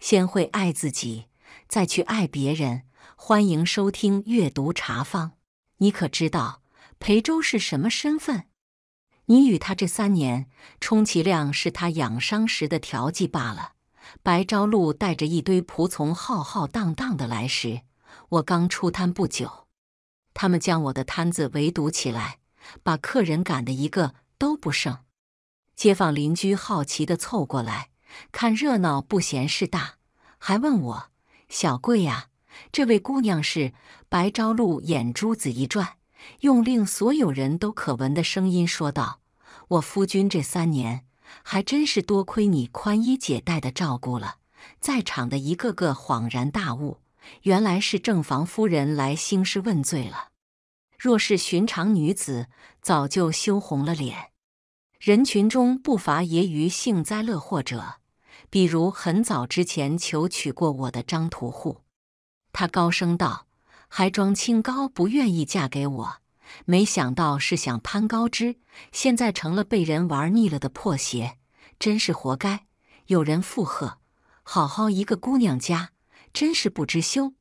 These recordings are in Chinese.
先会爱自己，再去爱别人。欢迎收听阅读茶坊。你可知道裴舟是什么身份？你与他这三年，充其量是他养伤时的调剂罢了。白昭露带着一堆仆从浩浩荡荡的来时，我刚出摊不久。他们将我的摊子围堵起来，把客人赶的一个都不剩。街坊邻居好奇的凑过来。看热闹不嫌事大，还问我小贵呀？这位姑娘是白昭露，眼珠子一转，用令所有人都可闻的声音说道：“我夫君这三年还真是多亏你宽衣解带的照顾了。”在场的一个个恍然大悟，原来是正房夫人来兴师问罪了。若是寻常女子，早就羞红了脸。人群中不乏揶揄、幸灾乐祸者。比如很早之前求娶过我的张屠户，他高声道：“还装清高，不愿意嫁给我，没想到是想攀高枝，现在成了被人玩腻了的破鞋，真是活该。”有人附和：“好好一个姑娘家，真是不知羞！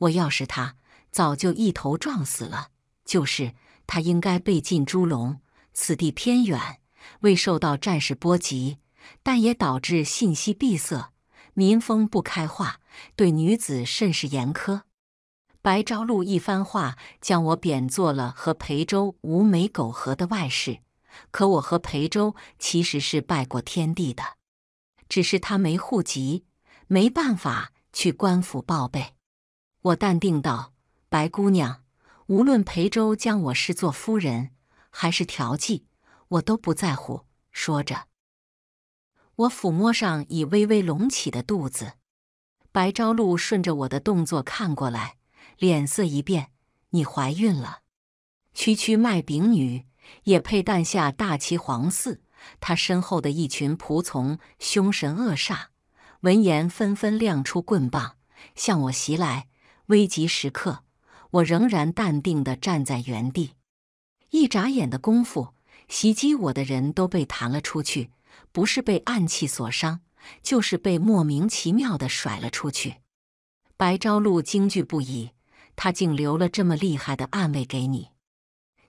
我要是她，早就一头撞死了。”就是她应该被进猪笼。此地偏远，未受到战事波及。但也导致信息闭塞，民风不开化，对女子甚是严苛。白昭露一番话，将我贬做了和裴州无媒苟合的外事。可我和裴州其实是拜过天地的，只是他没户籍，没办法去官府报备。我淡定道：“白姑娘，无论裴州将我视作夫人，还是调剂，我都不在乎。”说着。我抚摸上已微微隆起的肚子，白昭露顺着我的动作看过来，脸色一变：“你怀孕了？区区卖饼女也配诞下大齐皇嗣？”他身后的一群仆从凶神恶煞，闻言纷纷亮出棍棒向我袭来。危急时刻，我仍然淡定的站在原地。一眨眼的功夫，袭击我的人都被弹了出去。不是被暗器所伤，就是被莫名其妙的甩了出去。白昭露惊惧不已，他竟留了这么厉害的暗卫给你，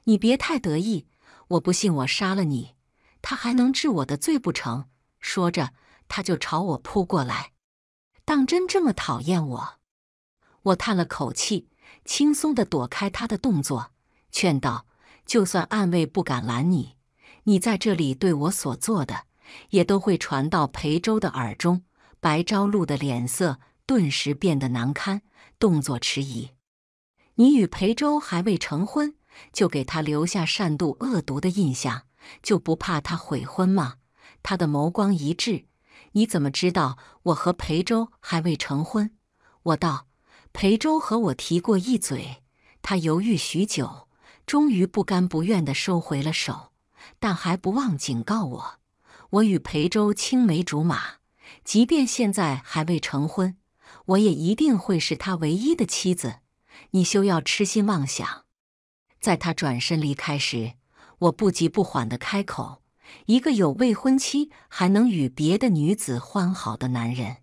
你别太得意！我不信，我杀了你，他还能治我的罪不成？说着，他就朝我扑过来。当真这么讨厌我？我叹了口气，轻松的躲开他的动作，劝道：“就算暗卫不敢拦你，你在这里对我所做的……”也都会传到裴周的耳中。白昭露的脸色顿时变得难堪，动作迟疑。你与裴周还未成婚，就给他留下善妒恶毒的印象，就不怕他悔婚吗？他的眸光一滞。你怎么知道我和裴周还未成婚？我道，裴周和我提过一嘴。他犹豫许久，终于不甘不愿地收回了手，但还不忘警告我。我与裴州青梅竹马，即便现在还未成婚，我也一定会是他唯一的妻子。你休要痴心妄想。在他转身离开时，我不急不缓地开口：“一个有未婚妻还能与别的女子欢好的男人，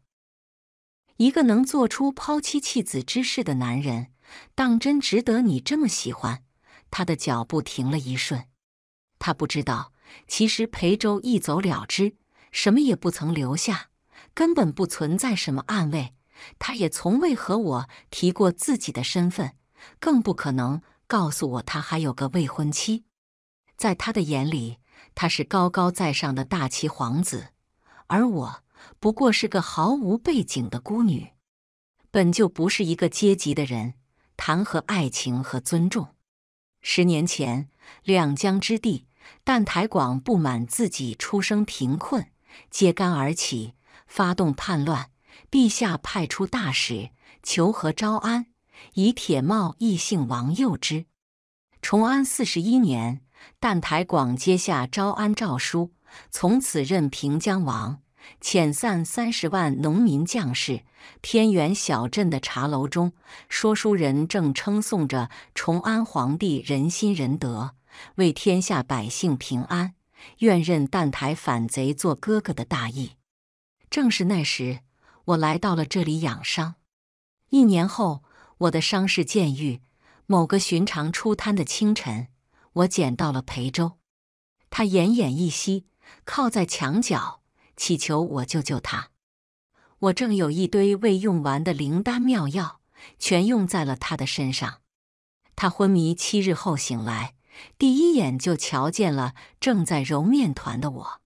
一个能做出抛妻弃子之事的男人，当真值得你这么喜欢？”他的脚步停了一瞬，他不知道。其实裴舟一走了之，什么也不曾留下，根本不存在什么暗卫。他也从未和我提过自己的身份，更不可能告诉我他还有个未婚妻。在他的眼里，他是高高在上的大齐皇子，而我不过是个毫无背景的孤女，本就不是一个阶级的人，谈何爱情和尊重？十年前，两江之地。但台广不满自己出生贫困，揭竿而起，发动叛乱。陛下派出大使求和招安，以铁帽异姓王诱之。崇安四十一年，但台广接下招安诏书，从此任平江王，遣散三十万农民将士。天元小镇的茶楼中，说书人正称颂着崇安皇帝仁心仁德。为天下百姓平安，愿认澹台反贼做哥哥的大义。正是那时，我来到了这里养伤。一年后，我的伤势渐愈。某个寻常出摊的清晨，我捡到了裴舟，他奄奄一息，靠在墙角祈求我救救他。我正有一堆未用完的灵丹妙药，全用在了他的身上。他昏迷七日后醒来。第一眼就瞧见了正在揉面团的我，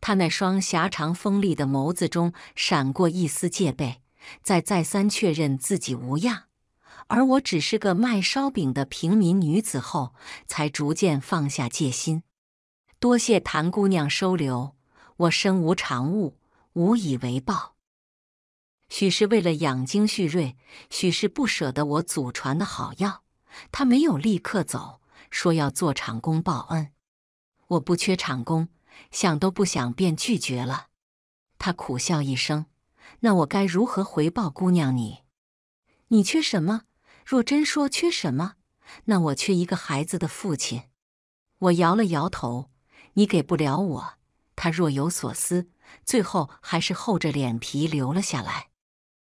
他那双狭长锋利的眸子中闪过一丝戒备，在再三确认自己无恙，而我只是个卖烧饼的平民女子后，才逐渐放下戒心。多谢谭姑娘收留，我身无长物，无以为报。许是为了养精蓄锐，许是不舍得我祖传的好药，他没有立刻走。说要做厂工报恩，我不缺厂工，想都不想便拒绝了。他苦笑一声：“那我该如何回报姑娘你？”“你缺什么？若真说缺什么，那我缺一个孩子的父亲。”我摇了摇头：“你给不了我。”他若有所思，最后还是厚着脸皮留了下来，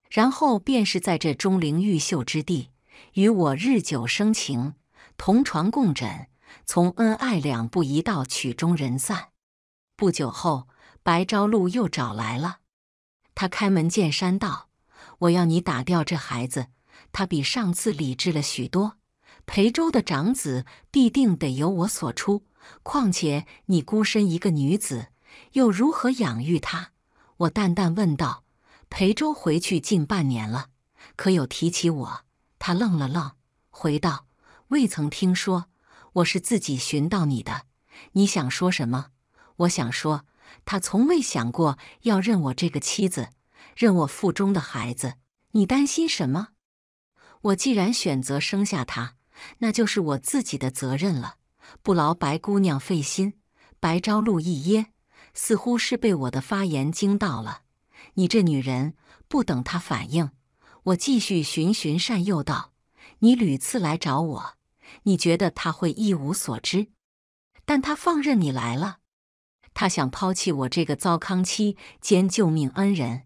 然后便是在这钟灵毓秀之地，与我日久生情。同床共枕，从恩爱两不疑到曲终人散。不久后，白昭露又找来了。他开门见山道：“我要你打掉这孩子。他比上次理智了许多。裴州的长子必定得由我所出。况且你孤身一个女子，又如何养育他？”我淡淡问道：“裴州回去近半年了，可有提起我？”他愣了愣，回道。未曾听说，我是自己寻到你的。你想说什么？我想说，他从未想过要认我这个妻子，认我腹中的孩子。你担心什么？我既然选择生下他，那就是我自己的责任了，不劳白姑娘费心。白朝露一噎，似乎是被我的发言惊到了。你这女人，不等他反应，我继续循循善诱道：“你屡次来找我。”你觉得他会一无所知，但他放任你来了。他想抛弃我这个糟糠妻兼救命恩人，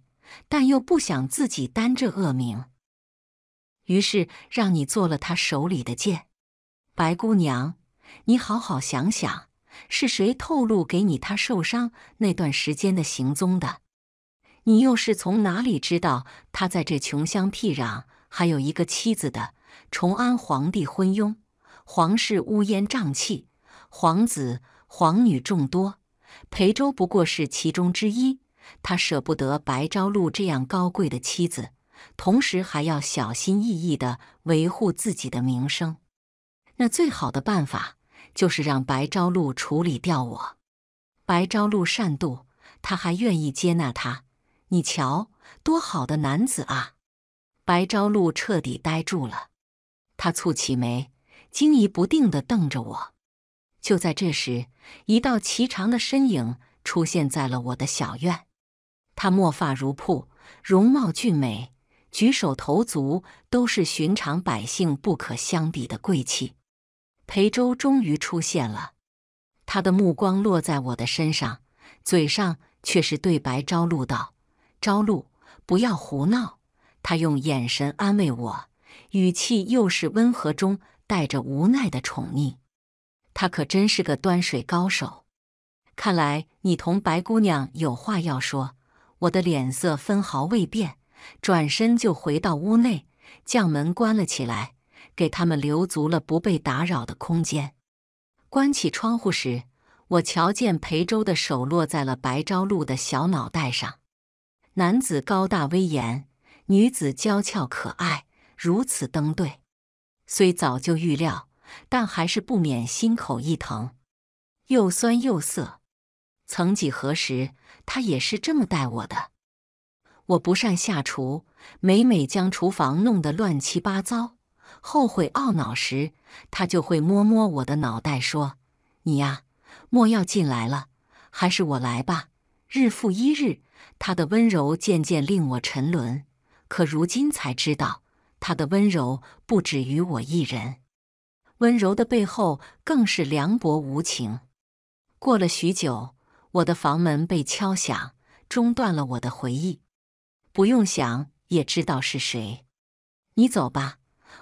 但又不想自己担这恶名，于是让你做了他手里的剑。白姑娘，你好好想想，是谁透露给你他受伤那段时间的行踪的？你又是从哪里知道他在这穷乡僻壤还有一个妻子的？崇安皇帝昏庸。皇室乌烟瘴气，皇子皇女众多，裴周不过是其中之一。他舍不得白昭露这样高贵的妻子，同时还要小心翼翼地维护自己的名声。那最好的办法就是让白昭露处理掉我。白昭露善妒，他还愿意接纳他？你瞧，多好的男子啊！白昭露彻底呆住了，他蹙起眉。惊疑不定的瞪着我，就在这时，一道颀长的身影出现在了我的小院。他墨发如瀑，容貌俊美，举手投足都是寻常百姓不可相比的贵气。裴周终于出现了，他的目光落在我的身上，嘴上却是对白朝露道：“朝露，不要胡闹。”他用眼神安慰我，语气又是温和中。带着无奈的宠溺，他可真是个端水高手。看来你同白姑娘有话要说，我的脸色分毫未变，转身就回到屋内，将门关了起来，给他们留足了不被打扰的空间。关起窗户时，我瞧见裴周的手落在了白昭露的小脑袋上。男子高大威严，女子娇俏可爱，如此登对。虽早就预料，但还是不免心口一疼，又酸又涩。曾几何时，他也是这么待我的。我不善下厨，每每将厨房弄得乱七八糟，后悔懊恼时，他就会摸摸我的脑袋，说：“你呀，莫要进来了，还是我来吧。”日复一日，他的温柔渐渐令我沉沦，可如今才知道。他的温柔不止于我一人，温柔的背后更是凉薄无情。过了许久，我的房门被敲响，中断了我的回忆。不用想也知道是谁。你走吧，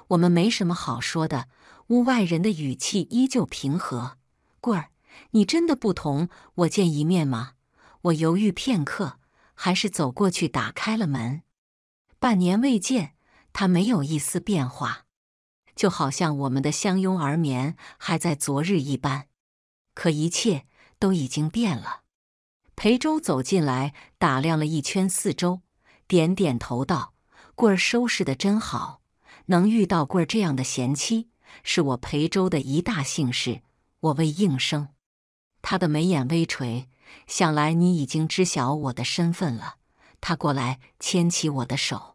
我们没什么好说的。屋外人的语气依旧平和。棍儿，你真的不同我见一面吗？我犹豫片刻，还是走过去打开了门。半年未见。他没有一丝变化，就好像我们的相拥而眠还在昨日一般，可一切都已经变了。裴周走进来，打量了一圈四周，点点头道：“棍儿收拾的真好，能遇到棍儿这样的贤妻，是我裴周的一大幸事。”我未应声，他的眉眼微垂，想来你已经知晓我的身份了。他过来牵起我的手。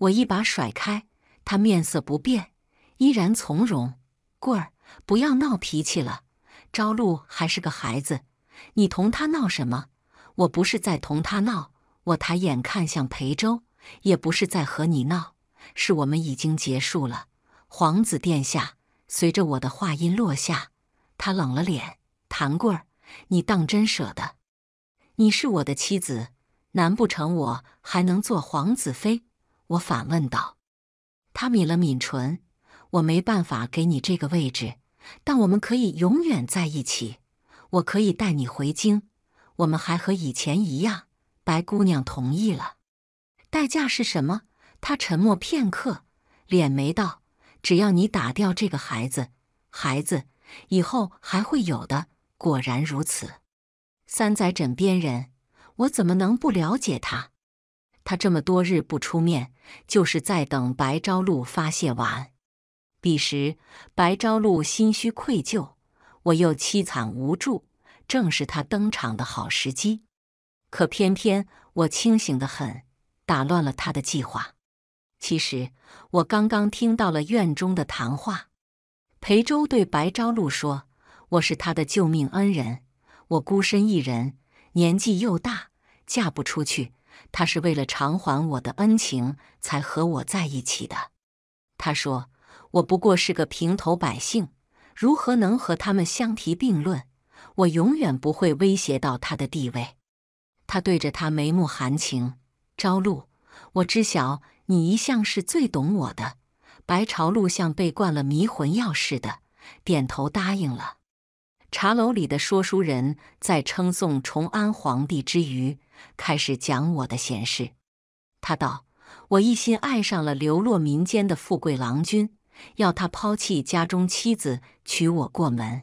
我一把甩开他，面色不变，依然从容。棍儿，不要闹脾气了。朝露还是个孩子，你同他闹什么？我不是在同他闹。我抬眼看向裴舟，也不是在和你闹，是我们已经结束了。皇子殿下，随着我的话音落下，他冷了脸。谭棍儿，你当真舍得？你是我的妻子，难不成我还能做皇子妃？我反问道：“他抿了抿唇，我没办法给你这个位置，但我们可以永远在一起。我可以带你回京，我们还和以前一样。”白姑娘同意了，代价是什么？他沉默片刻，脸眉道：“只要你打掉这个孩子，孩子以后还会有的。”果然如此，三仔枕边人，我怎么能不了解他？他这么多日不出面，就是在等白昭露发泄完。彼时白昭露心虚愧疚，我又凄惨无助，正是他登场的好时机。可偏偏我清醒的很，打乱了他的计划。其实我刚刚听到了院中的谈话，裴周对白昭露说：“我是他的救命恩人，我孤身一人，年纪又大，嫁不出去。”他是为了偿还我的恩情才和我在一起的，他说：“我不过是个平头百姓，如何能和他们相提并论？我永远不会威胁到他的地位。”他对着他眉目含情，朝露，我知晓你一向是最懂我的。白朝露像被灌了迷魂药似的，点头答应了。茶楼里的说书人在称颂崇安皇帝之余。开始讲我的闲事，他道：“我一心爱上了流落民间的富贵郎君，要他抛弃家中妻子娶我过门。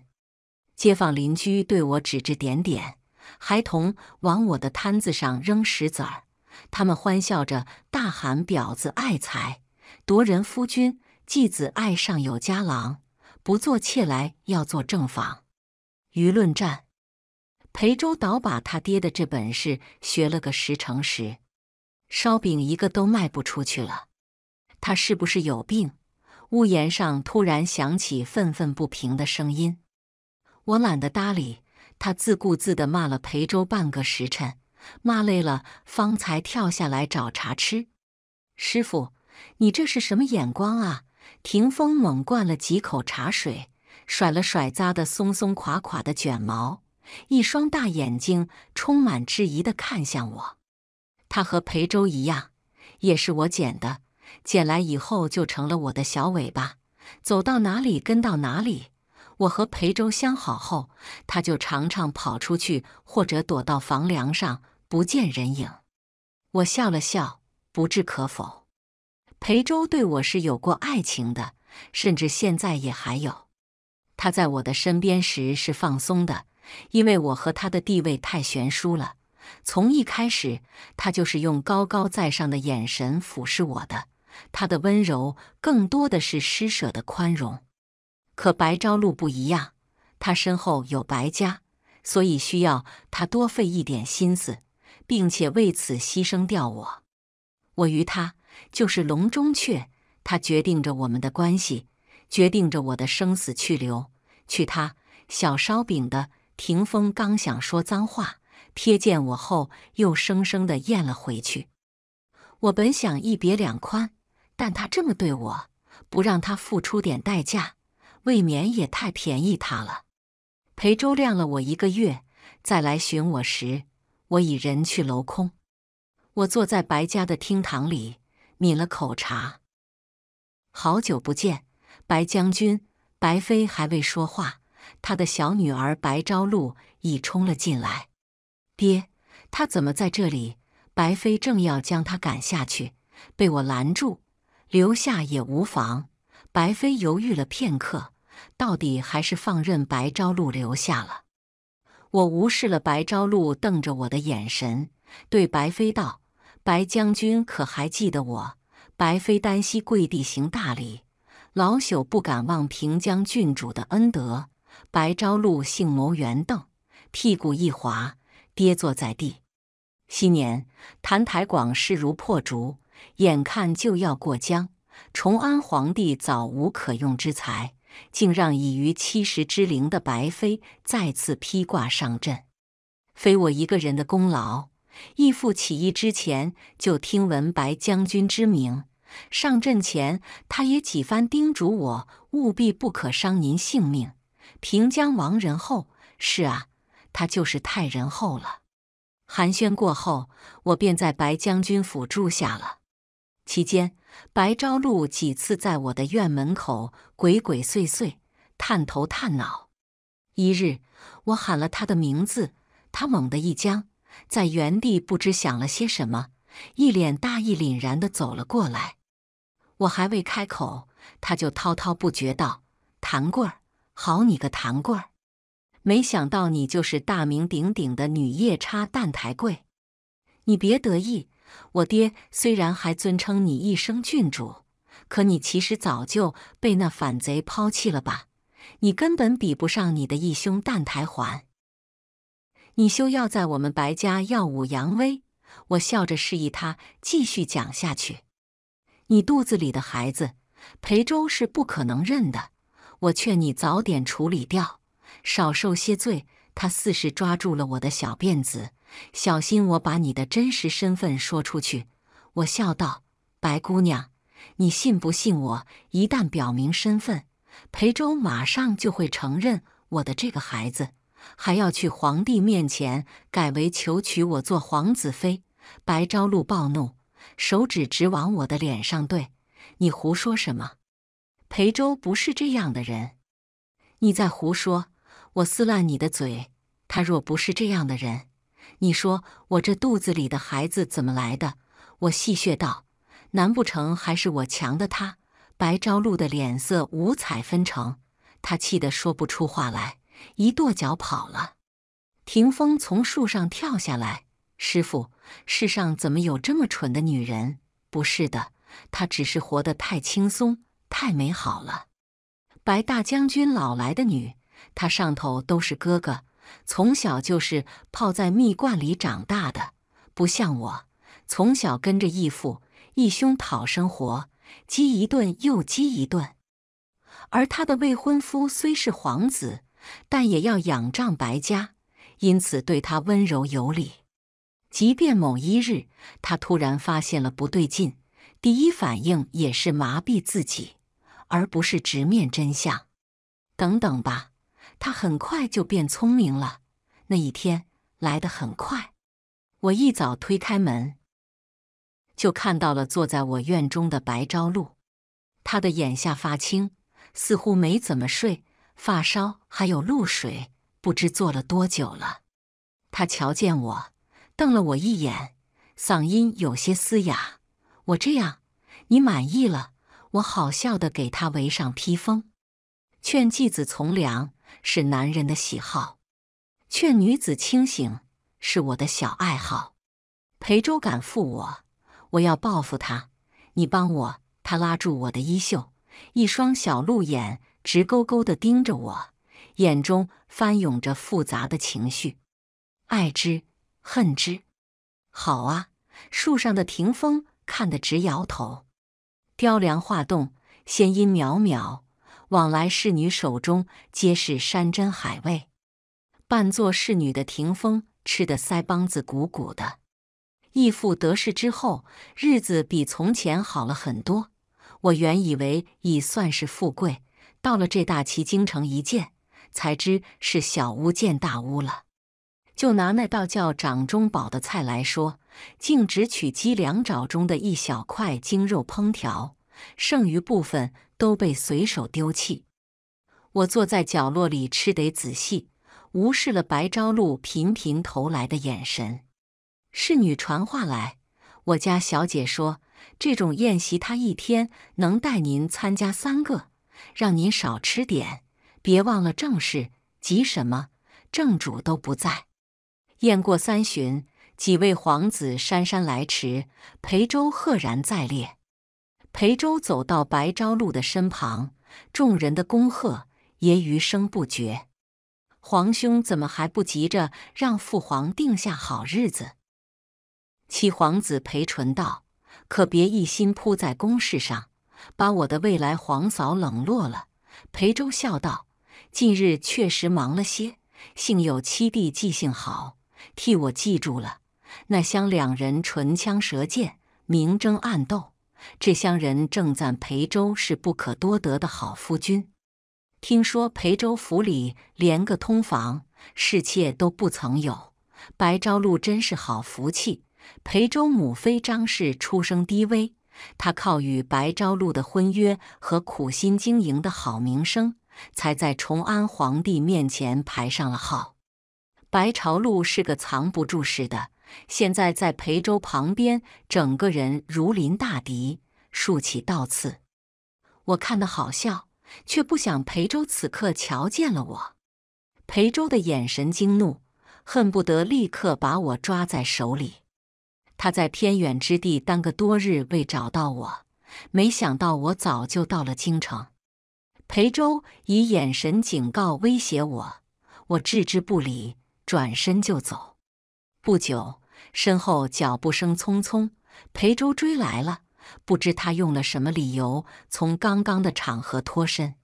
街坊邻居对我指指点点，孩童往我的摊子上扔石子儿，他们欢笑着大喊：‘婊子爱财，夺人夫君；继子爱上有家郎，不做妾来要做正房。’舆论战。”裴周倒把他爹的这本事学了个十成十，烧饼一个都卖不出去了。他是不是有病？屋檐上突然响起愤愤不平的声音。我懒得搭理他，自顾自地骂了裴周半个时辰，骂累了方才跳下来找茶吃。师傅，你这是什么眼光啊？霆锋猛灌了几口茶水，甩了甩扎的松松垮垮的卷毛。一双大眼睛充满质疑地看向我。他和裴舟一样，也是我捡的，捡来以后就成了我的小尾巴，走到哪里跟到哪里。我和裴舟相好后，他就常常跑出去或者躲到房梁上，不见人影。我笑了笑，不置可否。裴舟对我是有过爱情的，甚至现在也还有。他在我的身边时是放松的。因为我和他的地位太悬殊了，从一开始，他就是用高高在上的眼神俯视我的。他的温柔更多的是施舍的宽容。可白朝露不一样，他身后有白家，所以需要他多费一点心思，并且为此牺牲掉我。我与他就是笼中雀，他决定着我们的关系，决定着我的生死去留。去他小烧饼的。霆锋刚想说脏话，瞥见我后又生生的咽了回去。我本想一别两宽，但他这么对我，不让他付出点代价，未免也太便宜他了。裴周晾了我一个月，再来寻我时，我已人去楼空。我坐在白家的厅堂里，抿了口茶。好久不见，白将军、白飞还未说话。他的小女儿白昭露已冲了进来，爹，他怎么在这里？白飞正要将他赶下去，被我拦住，留下也无妨。白飞犹豫了片刻，到底还是放任白昭露留下了。我无视了白昭露瞪着我的眼神，对白飞道：“白将军可还记得我？”白飞单膝跪地行大礼：“老朽不敢忘平江郡主的恩德。”白朝露性谋圆瞪，屁股一滑，跌坐在地。昔年谭台广势如破竹，眼看就要过江。崇安皇帝早无可用之才，竟让已逾七十之龄的白妃再次披挂上阵。非我一个人的功劳。义父起义之前就听闻白将军之名，上阵前他也几番叮嘱我，务必不可伤您性命。平江王仁厚是啊，他就是太仁厚了。寒暄过后，我便在白将军府住下了。期间，白昭露几次在我的院门口鬼鬼祟祟、探头探脑。一日，我喊了他的名字，他猛地一僵，在原地不知想了些什么，一脸大义凛然的走了过来。我还未开口，他就滔滔不绝道：“谭贵儿。”好你个谭贵儿，没想到你就是大名鼎鼎的女夜叉蛋台贵。你别得意，我爹虽然还尊称你一声郡主，可你其实早就被那反贼抛弃了吧？你根本比不上你的义兄蛋台环！你休要在我们白家耀武扬威！我笑着示意他继续讲下去。你肚子里的孩子，裴州是不可能认的。我劝你早点处理掉，少受些罪。他似是抓住了我的小辫子，小心我把你的真实身份说出去。我笑道：“白姑娘，你信不信？我一旦表明身份，裴周马上就会承认我的这个孩子，还要去皇帝面前改为求娶我做皇子妃。”白昭露暴怒，手指直往我的脸上怼：“你胡说什么？”裴周不是这样的人，你在胡说！我撕烂你的嘴！他若不是这样的人，你说我这肚子里的孩子怎么来的？我戏谑道：“难不成还是我强的？”他白昭露的脸色五彩纷呈，他气得说不出话来，一跺脚跑了。霆锋从树上跳下来：“师傅，世上怎么有这么蠢的女人？不是的，她只是活得太轻松。”太美好了，白大将军老来的女，她上头都是哥哥，从小就是泡在蜜罐里长大的，不像我，从小跟着义父义兄讨生活，饥一顿又饥一顿。而她的未婚夫虽是皇子，但也要仰仗白家，因此对她温柔有礼。即便某一日他突然发现了不对劲，第一反应也是麻痹自己。而不是直面真相，等等吧。他很快就变聪明了。那一天来得很快。我一早推开门，就看到了坐在我院中的白朝露。他的眼下发青，似乎没怎么睡，发梢还有露水，不知坐了多久了。他瞧见我，瞪了我一眼，嗓音有些嘶哑。我这样，你满意了？我好笑的给他围上披风，劝继子从良是男人的喜好，劝女子清醒是我的小爱好。裴周敢负我，我要报复他。你帮我。他拉住我的衣袖，一双小鹿眼直勾勾的盯着我，眼中翻涌着复杂的情绪，爱之恨之。好啊，树上的霆锋看得直摇头。雕梁画栋，仙音渺渺，往来侍女手中皆是山珍海味，扮作侍女的霆锋吃得腮帮子鼓鼓的。义父得势之后，日子比从前好了很多。我原以为已算是富贵，到了这大齐京城一见，才知是小巫见大巫了。就拿那道叫“掌中宝”的菜来说，径直取鸡两爪中的一小块精肉烹调，剩余部分都被随手丢弃。我坐在角落里吃得仔细，无视了白朝露频频投来的眼神。侍女传话来，我家小姐说，这种宴席她一天能带您参加三个，让您少吃点，别忘了正事。急什么？正主都不在。宴过三巡，几位皇子姗姗来迟。裴周赫然在列。裴周走到白昭露的身旁，众人的恭贺也余声不绝。皇兄怎么还不急着让父皇定下好日子？七皇子裴淳道：“可别一心扑在公事上，把我的未来皇嫂冷落了。”裴周笑道：“近日确实忙了些，幸有七弟记性好。”替我记住了，那乡两人唇枪舌剑，明争暗斗。这乡人正赞裴州是不可多得的好夫君。听说裴州府里连个通房侍妾都不曾有，白昭露真是好福气。裴州母妃张氏出生低微，她靠与白昭露的婚约和苦心经营的好名声，才在崇安皇帝面前排上了号。白朝露是个藏不住似的，现在在裴州旁边，整个人如临大敌，竖起倒刺。我看得好笑，却不想裴州此刻瞧见了我。裴州的眼神惊怒，恨不得立刻把我抓在手里。他在偏远之地耽搁多日未找到我，没想到我早就到了京城。裴州以眼神警告威胁我，我置之不理。转身就走，不久，身后脚步声匆匆，裴舟追来了。不知他用了什么理由从刚刚的场合脱身，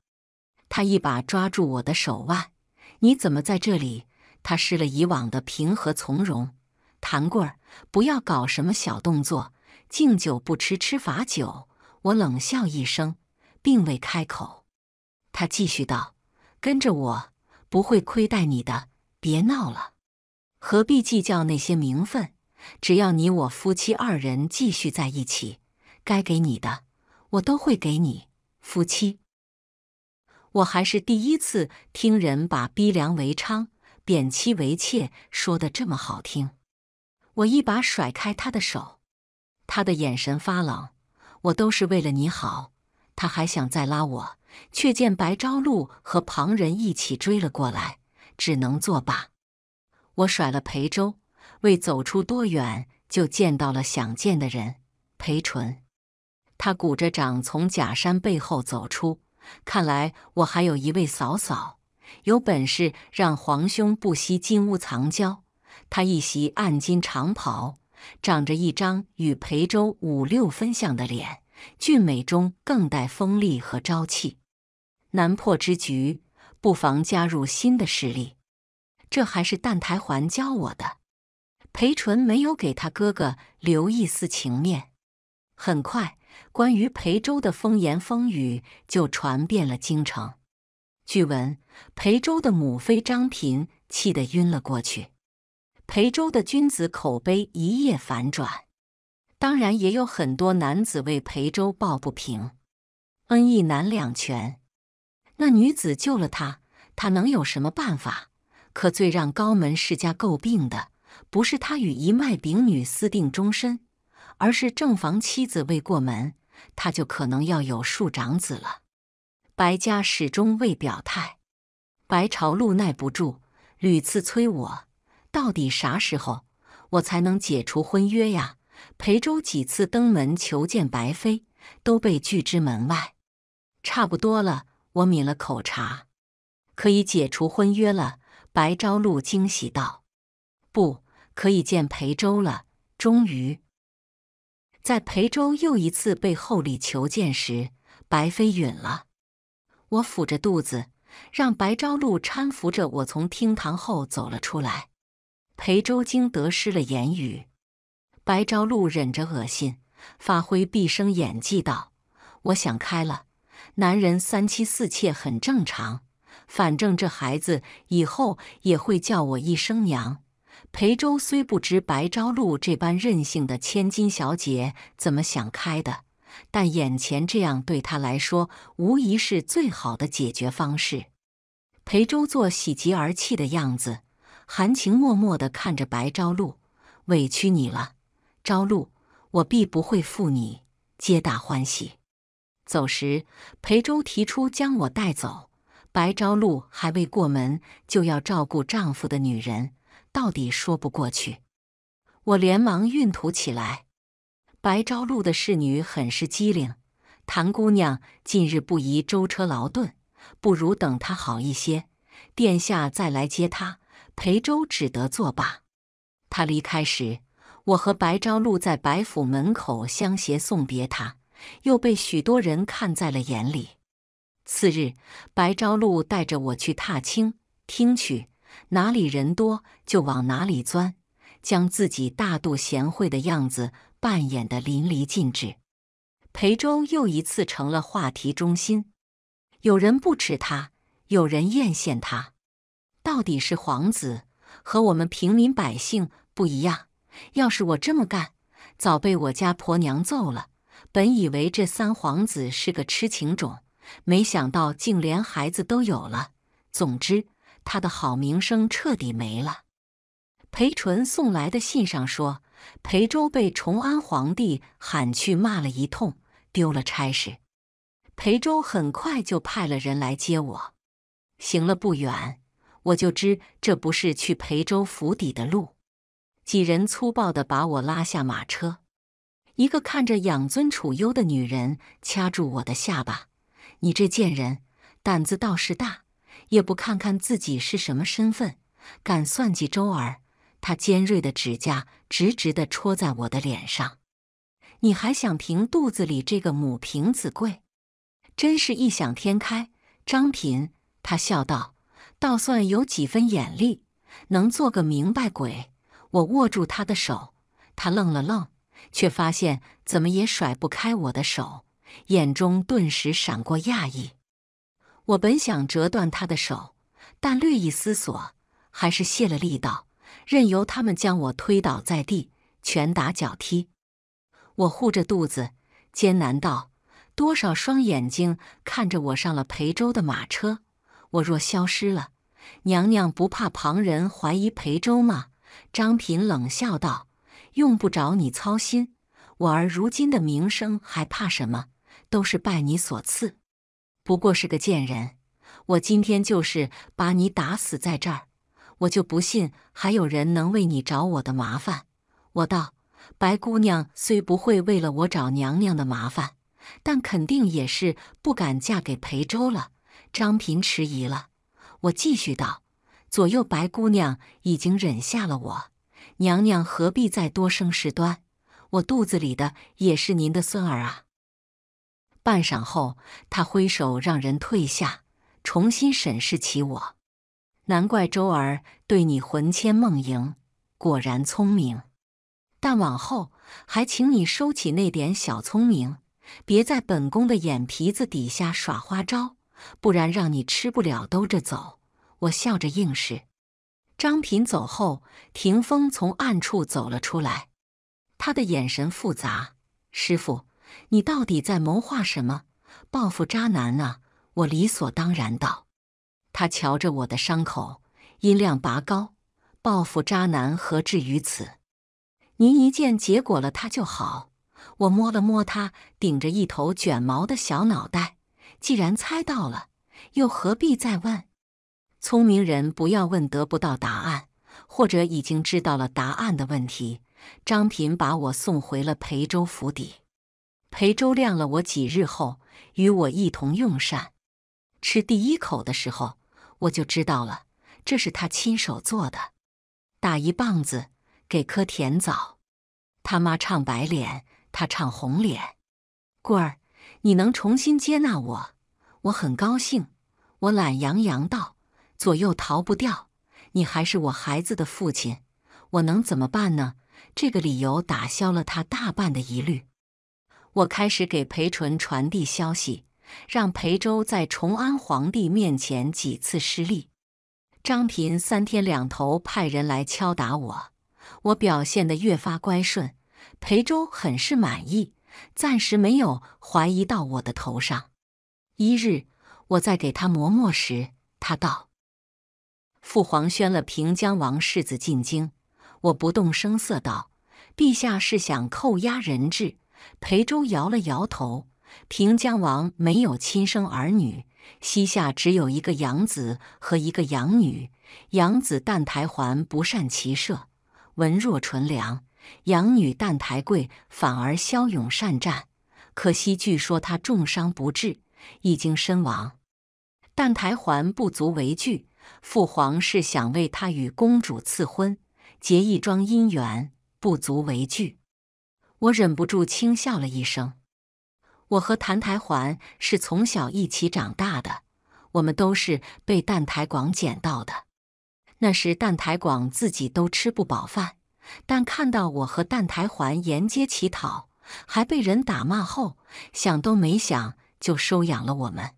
他一把抓住我的手腕：“你怎么在这里？”他失了以往的平和从容。谭贵儿，不要搞什么小动作，敬酒不吃吃罚酒。我冷笑一声，并未开口。他继续道：“跟着我，不会亏待你的。”别闹了，何必计较那些名分？只要你我夫妻二人继续在一起，该给你的我都会给你。夫妻，我还是第一次听人把逼良为娼、贬妻为妾说的这么好听。我一把甩开他的手，他的眼神发冷。我都是为了你好。他还想再拉我，却见白昭露和旁人一起追了过来。只能作罢。我甩了裴州，未走出多远，就见到了想见的人——裴纯。他鼓着掌从假山背后走出。看来我还有一位嫂嫂，有本事让皇兄不惜金屋藏娇。他一袭暗金长袍，长着一张与裴州五六分像的脸，俊美中更带锋利和朝气。难破之局。不妨加入新的势力，这还是蛋台环教我的。裴纯没有给他哥哥留一丝情面。很快，关于裴周的风言风语就传遍了京城。据闻，裴周的母妃张嫔气得晕了过去。裴周的君子口碑一夜反转，当然也有很多男子为裴周抱不平，恩义难两全。那女子救了他，他能有什么办法？可最让高门世家诟病的，不是他与一脉丙女私定终身，而是正房妻子未过门，他就可能要有庶长子了。白家始终未表态，白朝露耐不住，屡次催我，到底啥时候我才能解除婚约呀？裴州几次登门求见白妃，都被拒之门外。差不多了。我抿了口茶，可以解除婚约了。白昭露惊喜道：“不可以见裴周了。”终于，在裴周又一次被厚礼求见时，白飞允了。我抚着肚子，让白昭露搀扶着我从厅堂后走了出来。裴周惊得失了言语。白昭露忍着恶心，发挥毕生演技道：“我想开了。”男人三妻四妾很正常，反正这孩子以后也会叫我一声娘。裴周虽不知白昭露这般任性的千金小姐怎么想开的，但眼前这样对他来说无疑是最好的解决方式。裴周做喜极而泣的样子，含情脉脉地看着白昭露，委屈你了，昭露，我必不会负你，皆大欢喜。走时，裴周提出将我带走。白昭露还未过门，就要照顾丈夫的女人，到底说不过去。我连忙孕吐起来。白昭露的侍女很是机灵，谭姑娘近日不宜舟车劳顿，不如等她好一些，殿下再来接她。裴周只得作罢。他离开时，我和白昭露在白府门口相携送别他。又被许多人看在了眼里。次日，白朝露带着我去踏青听曲，哪里人多就往哪里钻，将自己大度贤惠的样子扮演得淋漓尽致。裴舟又一次成了话题中心，有人不耻他，有人艳羡他。到底是皇子，和我们平民百姓不一样。要是我这么干，早被我家婆娘揍了。本以为这三皇子是个痴情种，没想到竟连孩子都有了。总之，他的好名声彻底没了。裴纯送来的信上说，裴州被崇安皇帝喊去骂了一通，丢了差事。裴州很快就派了人来接我。行了不远，我就知这不是去裴州府邸的路。几人粗暴地把我拉下马车。一个看着养尊处优的女人掐住我的下巴：“你这贱人，胆子倒是大，也不看看自己是什么身份，敢算计周儿！”她尖锐的指甲直直的戳在我的脸上。“你还想凭肚子里这个母凭子贵？真是异想天开！”张平他笑道：“倒算有几分眼力，能做个明白鬼。”我握住他的手，他愣了愣。却发现怎么也甩不开我的手，眼中顿时闪过讶异。我本想折断他的手，但略一思索，还是卸了力道，任由他们将我推倒在地，拳打脚踢。我护着肚子，艰难道：“多少双眼睛看着我上了裴州的马车，我若消失了，娘娘不怕旁人怀疑裴州吗？”张嫔冷笑道。用不着你操心，我儿如今的名声还怕什么？都是拜你所赐。不过是个贱人，我今天就是把你打死在这儿，我就不信还有人能为你找我的麻烦。我道：“白姑娘虽不会为了我找娘娘的麻烦，但肯定也是不敢嫁给裴州了。”张平迟疑了，我继续道：“左右白姑娘已经忍下了我。”娘娘何必再多生事端？我肚子里的也是您的孙儿啊。半晌后，他挥手让人退下，重新审视起我。难怪周儿对你魂牵梦萦，果然聪明。但往后还请你收起那点小聪明，别在本宫的眼皮子底下耍花招，不然让你吃不了兜着走。我笑着应是。张平走后，霆锋从暗处走了出来。他的眼神复杂。师傅，你到底在谋划什么？报复渣男啊？我理所当然道。他瞧着我的伤口，音量拔高：“报复渣男何至于此？您一见结果了他就好。”我摸了摸他顶着一头卷毛的小脑袋，既然猜到了，又何必再问？聪明人不要问得不到答案，或者已经知道了答案的问题。张平把我送回了裴州府邸，裴州晾了我几日后，与我一同用膳。吃第一口的时候，我就知道了，这是他亲手做的。打一棒子给颗甜枣，他妈唱白脸，他唱红脸。棍儿，你能重新接纳我，我很高兴。我懒洋洋道。左右逃不掉，你还是我孩子的父亲，我能怎么办呢？这个理由打消了他大半的疑虑。我开始给裴纯传递消息，让裴周在崇安皇帝面前几次失利。张平三天两头派人来敲打我，我表现的越发乖顺，裴周很是满意，暂时没有怀疑到我的头上。一日，我在给他磨墨时，他道。父皇宣了平江王世子进京，我不动声色道：“陛下是想扣押人质？”裴周摇了摇头：“平江王没有亲生儿女，膝下只有一个养子和一个养女。养子旦台环不善骑射，文弱纯良；养女旦台贵反而骁勇善战，可惜据说他重伤不治，已经身亡。旦台环不足为惧。”父皇是想为他与公主赐婚，结一桩姻缘，不足为惧。我忍不住轻笑了一声。我和澹台环是从小一起长大的，我们都是被澹台广捡到的。那时，澹台广自己都吃不饱饭，但看到我和澹台环沿街乞讨，还被人打骂后，想都没想就收养了我们。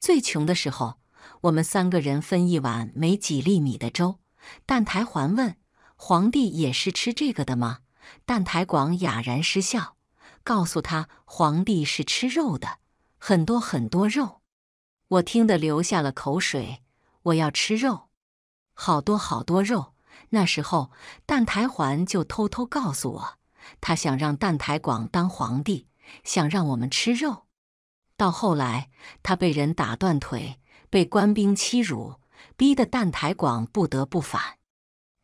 最穷的时候。我们三个人分一碗没几粒米的粥。蛋台环问：“皇帝也是吃这个的吗？”蛋台广哑然失笑，告诉他：“皇帝是吃肉的，很多很多肉。”我听得流下了口水。我要吃肉，好多好多肉。那时候，蛋台环就偷偷告诉我，他想让蛋台广当皇帝，想让我们吃肉。到后来，他被人打断腿。被官兵欺辱，逼得澹台广不得不反。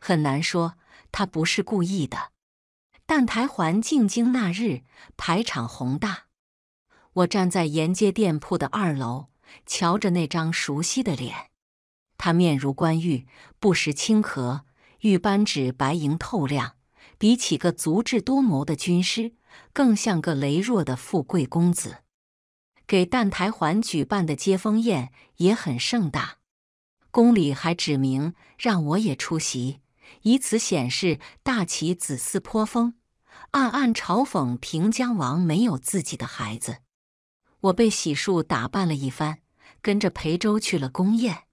很难说他不是故意的。澹台环进京那日，排场宏大。我站在沿街店铺的二楼，瞧着那张熟悉的脸。他面如冠玉，不时轻咳，玉扳指白莹透亮，比起个足智多谋的军师，更像个羸弱的富贵公子。给澹台环举办的接风宴也很盛大，宫里还指明让我也出席，以此显示大齐子嗣颇丰，暗暗嘲讽平江王没有自己的孩子。我被洗漱打扮了一番，跟着裴周去了宫宴。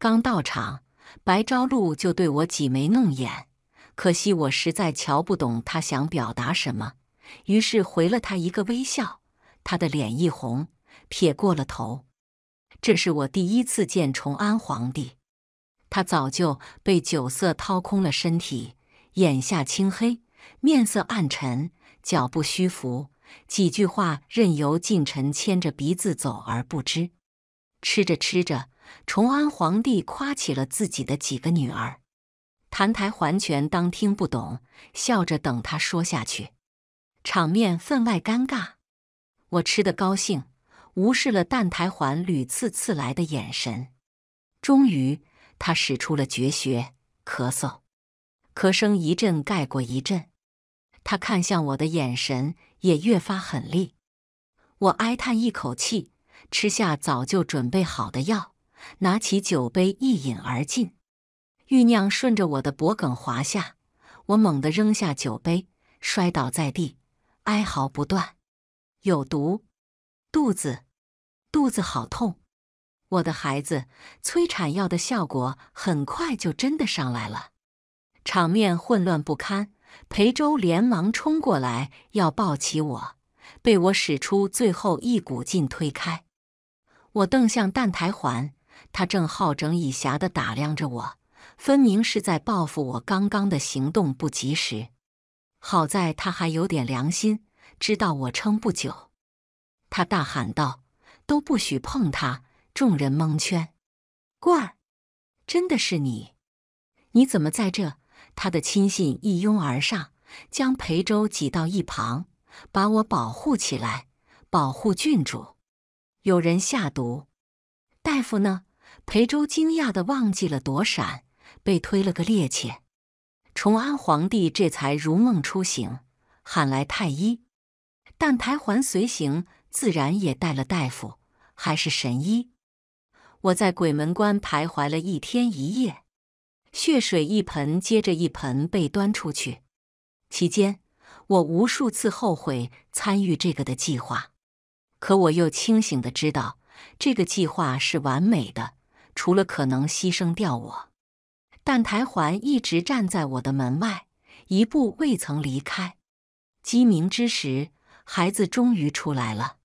刚到场，白昭露就对我挤眉弄眼，可惜我实在瞧不懂他想表达什么，于是回了他一个微笑。他的脸一红，撇过了头。这是我第一次见崇安皇帝，他早就被酒色掏空了身体，眼下青黑，面色暗沉，脚步虚浮，几句话任由近臣牵着鼻子走而不知。吃着吃着，崇安皇帝夸起了自己的几个女儿，澹台桓权当听不懂，笑着等他说下去，场面分外尴尬。我吃得高兴，无视了蛋台环屡次刺来的眼神。终于，他使出了绝学——咳嗽，咳声一阵盖过一阵。他看向我的眼神也越发狠戾。我哀叹一口气，吃下早就准备好的药，拿起酒杯一饮而尽，玉酿顺着我的脖梗滑下。我猛地扔下酒杯，摔倒在地，哀嚎不断。有毒，肚子，肚子好痛！我的孩子，催产药的效果很快就真的上来了，场面混乱不堪。裴周连忙冲过来要抱起我，被我使出最后一股劲推开。我瞪向蛋台环，他正好整以暇的打量着我，分明是在报复我刚刚的行动不及时。好在他还有点良心。知道我撑不久，他大喊道：“都不许碰他！”众人蒙圈。罐儿，真的是你？你怎么在这？他的亲信一拥而上，将裴州挤到一旁，把我保护起来，保护郡主。有人下毒，大夫呢？裴州惊讶的忘记了躲闪，被推了个趔趄。崇安皇帝这才如梦初醒，喊来太医。但台环随行，自然也带了大夫，还是神医。我在鬼门关徘徊了一天一夜，血水一盆接着一盆被端出去。期间，我无数次后悔参与这个的计划，可我又清醒的知道，这个计划是完美的，除了可能牺牲掉我。但台环一直站在我的门外，一步未曾离开。鸡鸣之时。孩子终于出来了，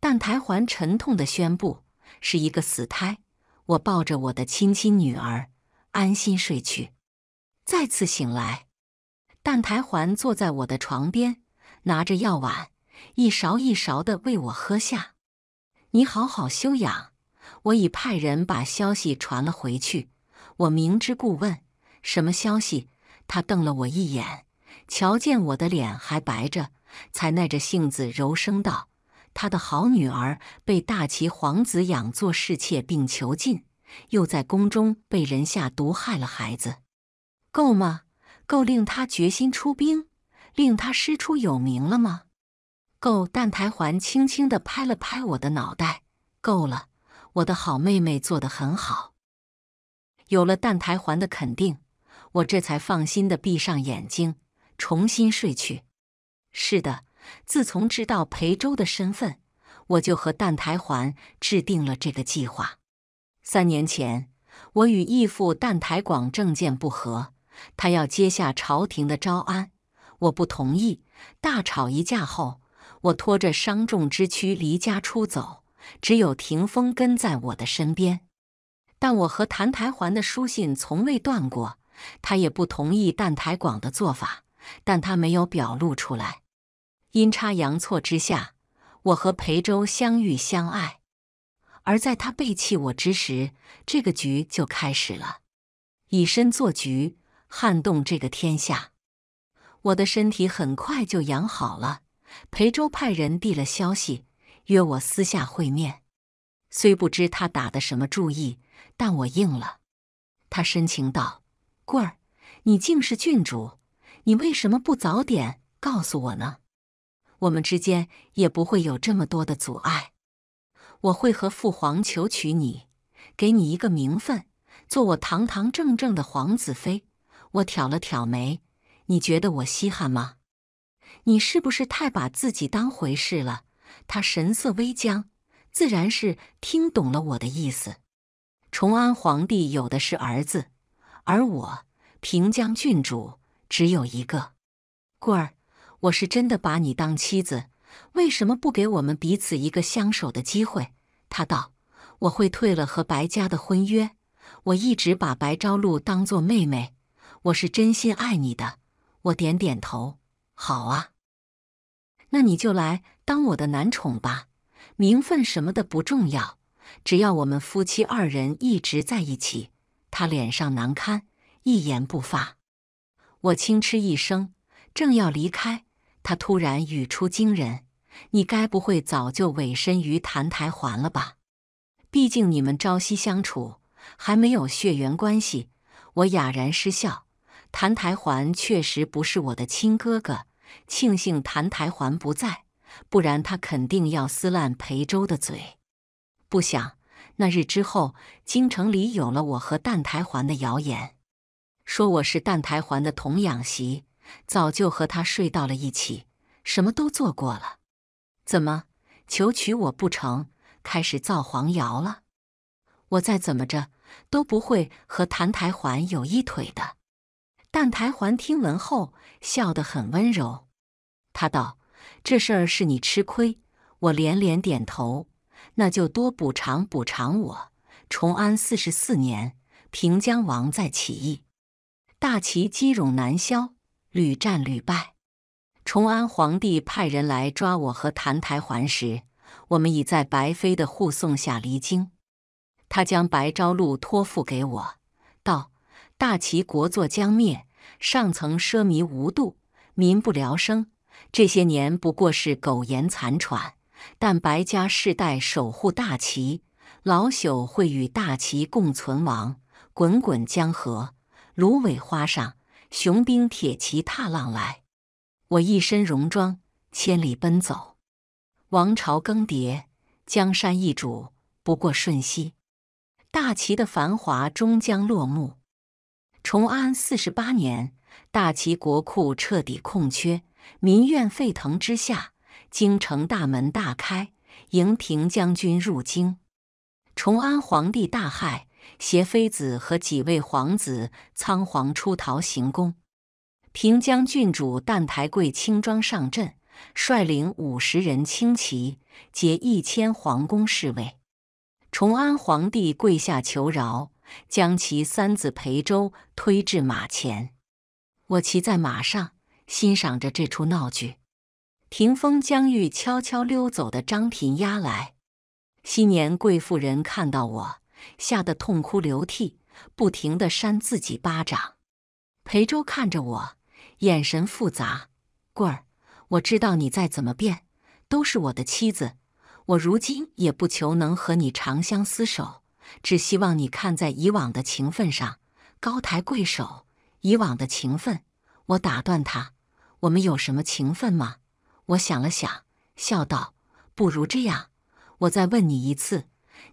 但台环沉痛的宣布是一个死胎。我抱着我的亲亲女儿，安心睡去。再次醒来，但台环坐在我的床边，拿着药碗，一勺一勺的喂我喝下。你好好休养，我已派人把消息传了回去。我明知故问，什么消息？他瞪了我一眼，瞧见我的脸还白着。才耐着性子柔声道：“他的好女儿被大齐皇子养作侍妾，并囚禁，又在宫中被人下毒害了孩子，够吗？够令他决心出兵，令他师出有名了吗？够。”但台环轻轻的拍了拍我的脑袋，“够了，我的好妹妹做得很好。”有了蛋台环的肯定，我这才放心的闭上眼睛，重新睡去。是的，自从知道裴周的身份，我就和澹台环制定了这个计划。三年前，我与义父澹台广政见不合，他要接下朝廷的招安，我不同意，大吵一架后，我拖着伤重之躯离家出走，只有霆锋跟在我的身边。但我和澹台环的书信从未断过，他也不同意澹台广的做法，但他没有表露出来。阴差阳错之下，我和裴周相遇相爱，而在他背弃我之时，这个局就开始了。以身做局，撼动这个天下。我的身体很快就养好了，裴周派人递了消息，约我私下会面。虽不知他打的什么主意，但我应了。他深情道：“贵儿，你竟是郡主，你为什么不早点告诉我呢？”我们之间也不会有这么多的阻碍，我会和父皇求娶你，给你一个名分，做我堂堂正正的皇子妃。我挑了挑眉，你觉得我稀罕吗？你是不是太把自己当回事了？他神色微僵，自然是听懂了我的意思。崇安皇帝有的是儿子，而我平江郡主只有一个，棍儿。我是真的把你当妻子，为什么不给我们彼此一个相守的机会？他道：“我会退了和白家的婚约。我一直把白昭露当做妹妹，我是真心爱你的。”我点点头：“好啊，那你就来当我的男宠吧，名分什么的不重要，只要我们夫妻二人一直在一起。”他脸上难堪，一言不发。我轻嗤一声，正要离开。他突然语出惊人：“你该不会早就委身于澹台环了吧？毕竟你们朝夕相处，还没有血缘关系。”我哑然失笑。澹台环确实不是我的亲哥哥，庆幸澹台环不在，不然他肯定要撕烂裴周的嘴。不想那日之后，京城里有了我和澹台环的谣言，说我是澹台环的童养媳。早就和他睡到了一起，什么都做过了，怎么求娶我不成？开始造黄谣了，我再怎么着都不会和谭台环有一腿的。但台环听闻后笑得很温柔，他道：“这事儿是你吃亏。”我连连点头，那就多补偿补偿我。崇安四十四年，平江王再起义，大齐积冗难消。屡战屡败，崇安皇帝派人来抓我和澹台环时，我们已在白妃的护送下离京。他将白昭露托付给我，道：“大齐国祚将灭，上层奢靡无度，民不聊生。这些年不过是苟延残喘。但白家世代守护大齐，老朽会与大齐共存亡。”滚滚江河，芦苇花上。雄兵铁骑踏浪来，我一身戎装千里奔走。王朝更迭，江山易主，不过瞬息。大齐的繁华终将落幕。崇安四十八年，大齐国库彻底空缺，民怨沸腾之下，京城大门大开，迎平将军入京。崇安皇帝大骇。携妃子和几位皇子仓皇出逃行宫，平江郡主旦台贵轻装上阵，率领五十人轻骑劫一千皇宫侍卫。崇安皇帝跪下求饶，将其三子裴周推至马前。我骑在马上，欣赏着这出闹剧。霆锋将欲悄悄溜走的张嫔押来。昔年贵妇人看到我。吓得痛哭流涕，不停地扇自己巴掌。裴舟看着我，眼神复杂。棍儿，我知道你再怎么变，都是我的妻子。我如今也不求能和你长相厮守，只希望你看在以往的情分上，高抬贵手。以往的情分，我打断他。我们有什么情分吗？我想了想，笑道：“不如这样，我再问你一次。”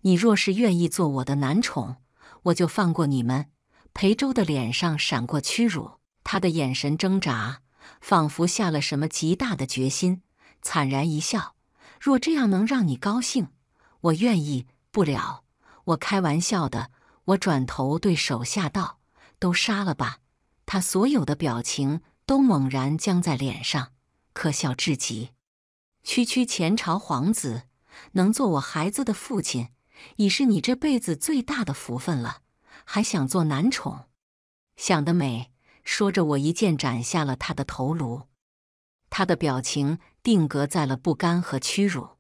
你若是愿意做我的男宠，我就放过你们。裴周的脸上闪过屈辱，他的眼神挣扎，仿佛下了什么极大的决心，惨然一笑。若这样能让你高兴，我愿意。不了，我开玩笑的。我转头对手下道：“都杀了吧。”他所有的表情都猛然僵在脸上，可笑至极。区区前朝皇子，能做我孩子的父亲？已是你这辈子最大的福分了，还想做男宠？想得美！说着，我一剑斩下了他的头颅。他的表情定格在了不甘和屈辱。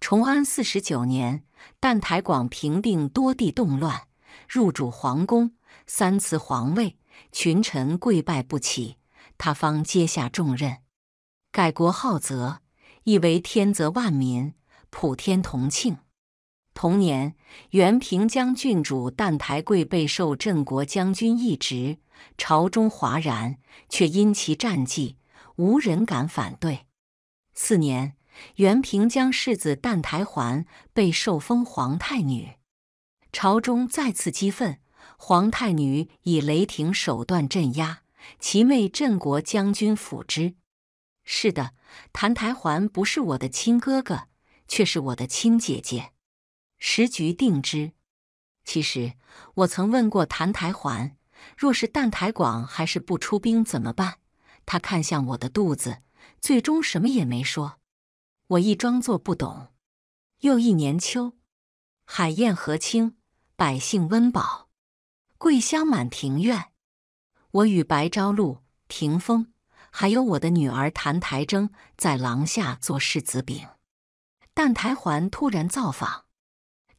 崇安四十九年，但台广平定多地动乱，入主皇宫，三次皇位，群臣跪拜不起，他方接下重任，改国号则，意为天泽万民，普天同庆。同年，原平江郡主旦台贵被授镇国将军一职，朝中哗然，却因其战绩，无人敢反对。次年，原平江世子旦台桓被受封皇太女，朝中再次激愤，皇太女以雷霆手段镇压，其妹镇国将军辅之。是的，谭台桓不是我的亲哥哥，却是我的亲姐姐。时局定之。其实我曾问过谭台桓，若是澹台广还是不出兵怎么办？他看向我的肚子，最终什么也没说。我一装作不懂。又一年秋，海晏河清，百姓温饱，桂香满庭院。我与白朝露、霆风，还有我的女儿谭台征，在廊下做柿子饼。澹台桓突然造访。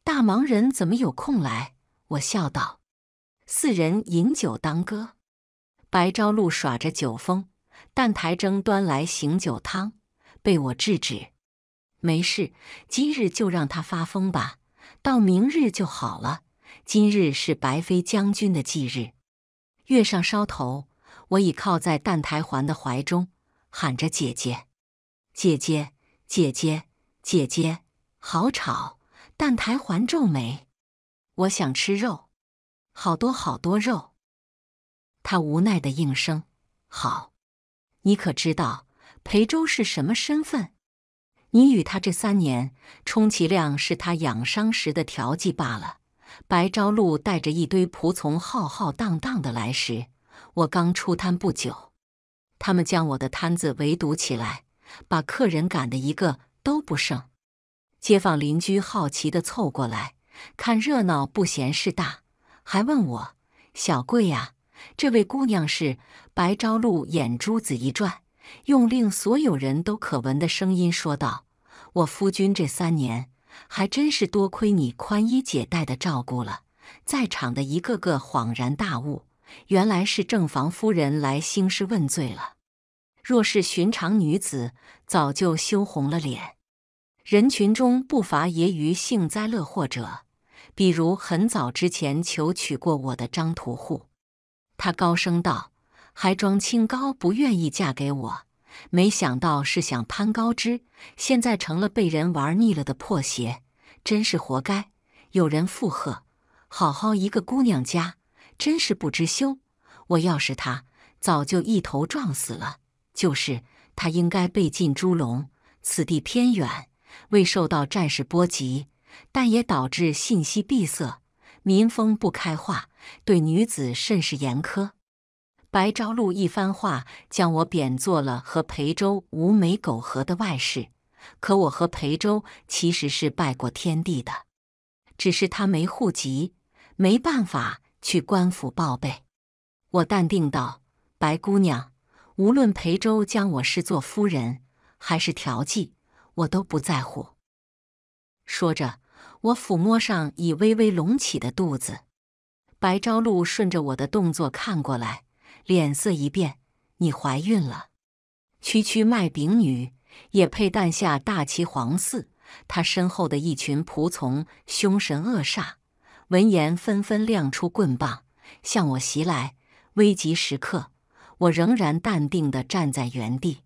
大忙人怎么有空来？我笑道。四人饮酒当歌，白朝露耍着酒疯，但台征端来醒酒汤，被我制止。没事，今日就让他发疯吧，到明日就好了。今日是白飞将军的忌日。月上梢头，我倚靠在蛋台环的怀中，喊着姐姐，姐姐，姐姐，姐姐，好吵。但台环皱眉：“我想吃肉，好多好多肉。”他无奈的应声：“好。”你可知道裴周是什么身份？你与他这三年，充其量是他养伤时的调剂罢了。白昭露带着一堆仆从浩浩荡荡的来时，我刚出摊不久，他们将我的摊子围堵起来，把客人赶的一个都不剩。街坊邻居好奇的凑过来，看热闹不嫌事大，还问我：“小桂呀，这位姑娘是白昭露？”眼珠子一转，用令所有人都可闻的声音说道：“我夫君这三年还真是多亏你宽衣解带的照顾了。”在场的一个个恍然大悟，原来是正房夫人来兴师问罪了。若是寻常女子，早就羞红了脸。人群中不乏揶揄、幸灾乐祸者，比如很早之前求娶过我的张屠户，他高声道：“还装清高，不愿意嫁给我，没想到是想攀高枝，现在成了被人玩腻了的破鞋，真是活该。”有人附和：“好好一个姑娘家，真是不知羞！我要是她，早就一头撞死了。”就是她应该被进猪笼。此地偏远。未受到战事波及，但也导致信息闭塞，民风不开化，对女子甚是严苛。白昭露一番话，将我贬做了和裴州无媒苟合的外事。可我和裴州其实是拜过天地的，只是他没户籍，没办法去官府报备。我淡定道：“白姑娘，无论裴州将我视作夫人，还是调剂。”我都不在乎。说着，我抚摸上已微微隆起的肚子。白昭露顺着我的动作看过来，脸色一变：“你怀孕了？区区卖饼女也配诞下大齐皇嗣？”他身后的一群仆从凶神恶煞，闻言纷纷亮出棍棒向我袭来。危急时刻，我仍然淡定的站在原地。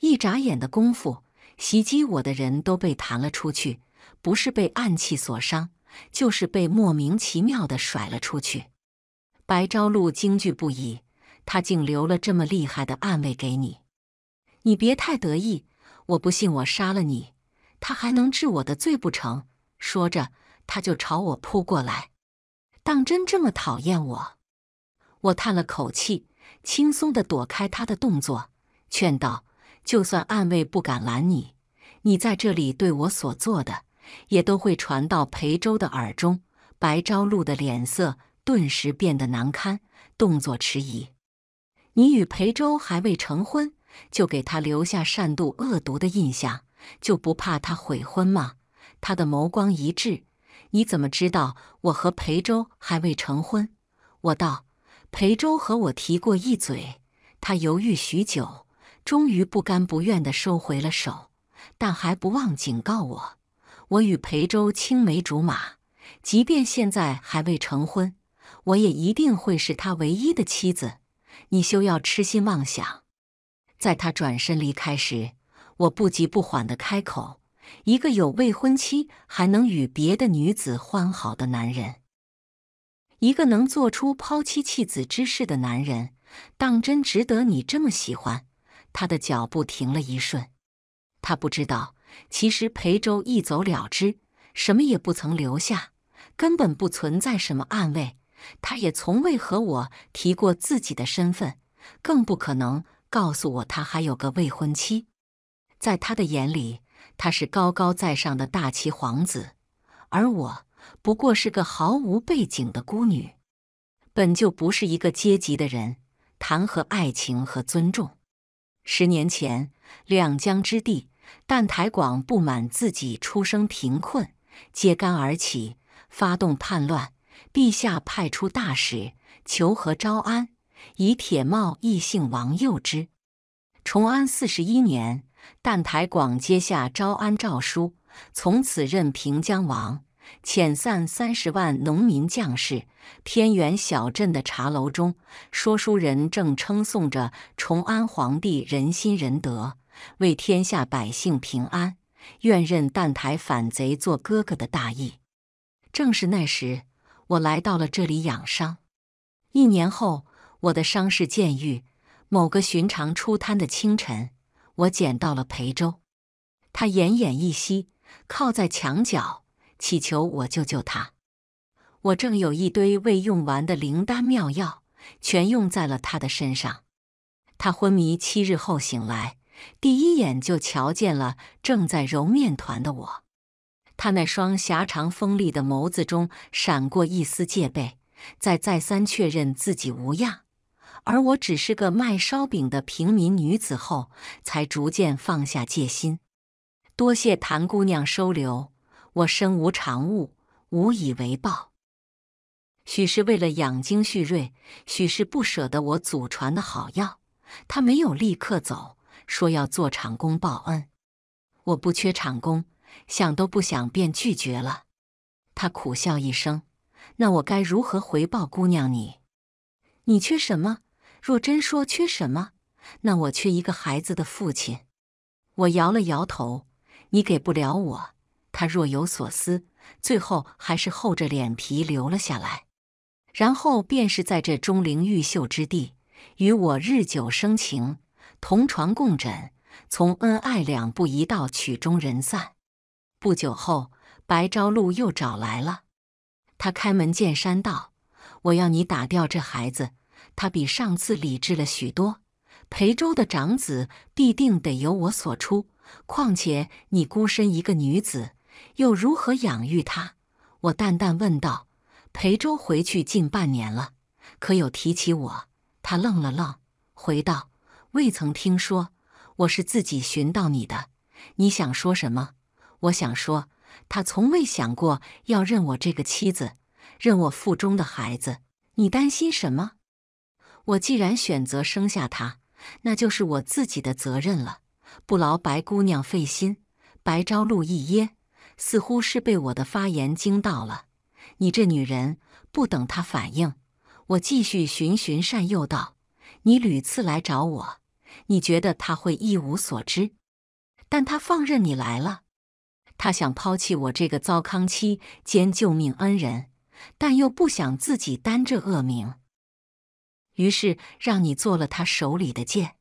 一眨眼的功夫。袭击我的人都被弹了出去，不是被暗器所伤，就是被莫名其妙的甩了出去。白昭露惊惧不已，他竟留了这么厉害的暗卫给你，你别太得意！我不信，我杀了你，他还能治我的罪不成？说着，他就朝我扑过来。当真这么讨厌我？我叹了口气，轻松的躲开他的动作，劝道。就算暗卫不敢拦你，你在这里对我所做的，也都会传到裴周的耳中。白昭露的脸色顿时变得难堪，动作迟疑。你与裴周还未成婚，就给他留下善妒恶毒的印象，就不怕他悔婚吗？他的眸光一滞，你怎么知道我和裴周还未成婚？我道，裴周和我提过一嘴。他犹豫许久。终于不甘不愿地收回了手，但还不忘警告我：“我与裴州青梅竹马，即便现在还未成婚，我也一定会是他唯一的妻子。你休要痴心妄想。”在他转身离开时，我不急不缓地开口：“一个有未婚妻还能与别的女子欢好的男人，一个能做出抛妻弃子之事的男人，当真值得你这么喜欢？”他的脚步停了一瞬，他不知道，其实裴舟一走了之，什么也不曾留下，根本不存在什么暗卫，他也从未和我提过自己的身份，更不可能告诉我他还有个未婚妻。在他的眼里，他是高高在上的大齐皇子，而我不过是个毫无背景的孤女，本就不是一个阶级的人，谈何爱情和尊重？十年前，两江之地，但台广不满自己出生贫困，揭竿而起，发动叛乱。陛下派出大使求和招安，以铁帽异姓王诱之。崇安四十一年，但台广接下招安诏书，从此任平江王。遣散三十万农民将士。偏远小镇的茶楼中，说书人正称颂着崇安皇帝仁心仁德，为天下百姓平安，愿认澹台反贼做哥哥的大义。正是那时，我来到了这里养伤。一年后，我的伤势渐愈。某个寻常出摊的清晨，我捡到了裴舟，他奄奄一息，靠在墙角。祈求我救救他，我正有一堆未用完的灵丹妙药，全用在了他的身上。他昏迷七日后醒来，第一眼就瞧见了正在揉面团的我。他那双狭长锋利的眸子中闪过一丝戒备，在再三确认自己无恙，而我只是个卖烧饼的平民女子后，才逐渐放下戒心。多谢谭姑娘收留。我身无长物，无以为报。许是为了养精蓄锐，许是不舍得我祖传的好药，他没有立刻走，说要做厂工报恩。我不缺厂工，想都不想便拒绝了。他苦笑一声：“那我该如何回报姑娘你？你缺什么？若真说缺什么，那我缺一个孩子的父亲。”我摇了摇头：“你给不了我。”他若有所思，最后还是厚着脸皮留了下来。然后便是在这钟灵毓秀之地，与我日久生情，同床共枕，从恩爱两不疑到曲终人散。不久后，白朝露又找来了。他开门见山道：“我要你打掉这孩子。他比上次理智了许多。裴州的长子必定得由我所出。况且你孤身一个女子。”又如何养育他？我淡淡问道。裴周回去近半年了，可有提起我？他愣了愣，回道：“未曾听说，我是自己寻到你的。”你想说什么？我想说，他从未想过要认我这个妻子，认我腹中的孩子。你担心什么？我既然选择生下他，那就是我自己的责任了，不劳白姑娘费心。白朝露一噎。似乎是被我的发言惊到了，你这女人！不等他反应，我继续循循善诱道：“你屡次来找我，你觉得他会一无所知？但他放任你来了，他想抛弃我这个糟糠妻兼救命恩人，但又不想自己担这恶名，于是让你做了他手里的剑。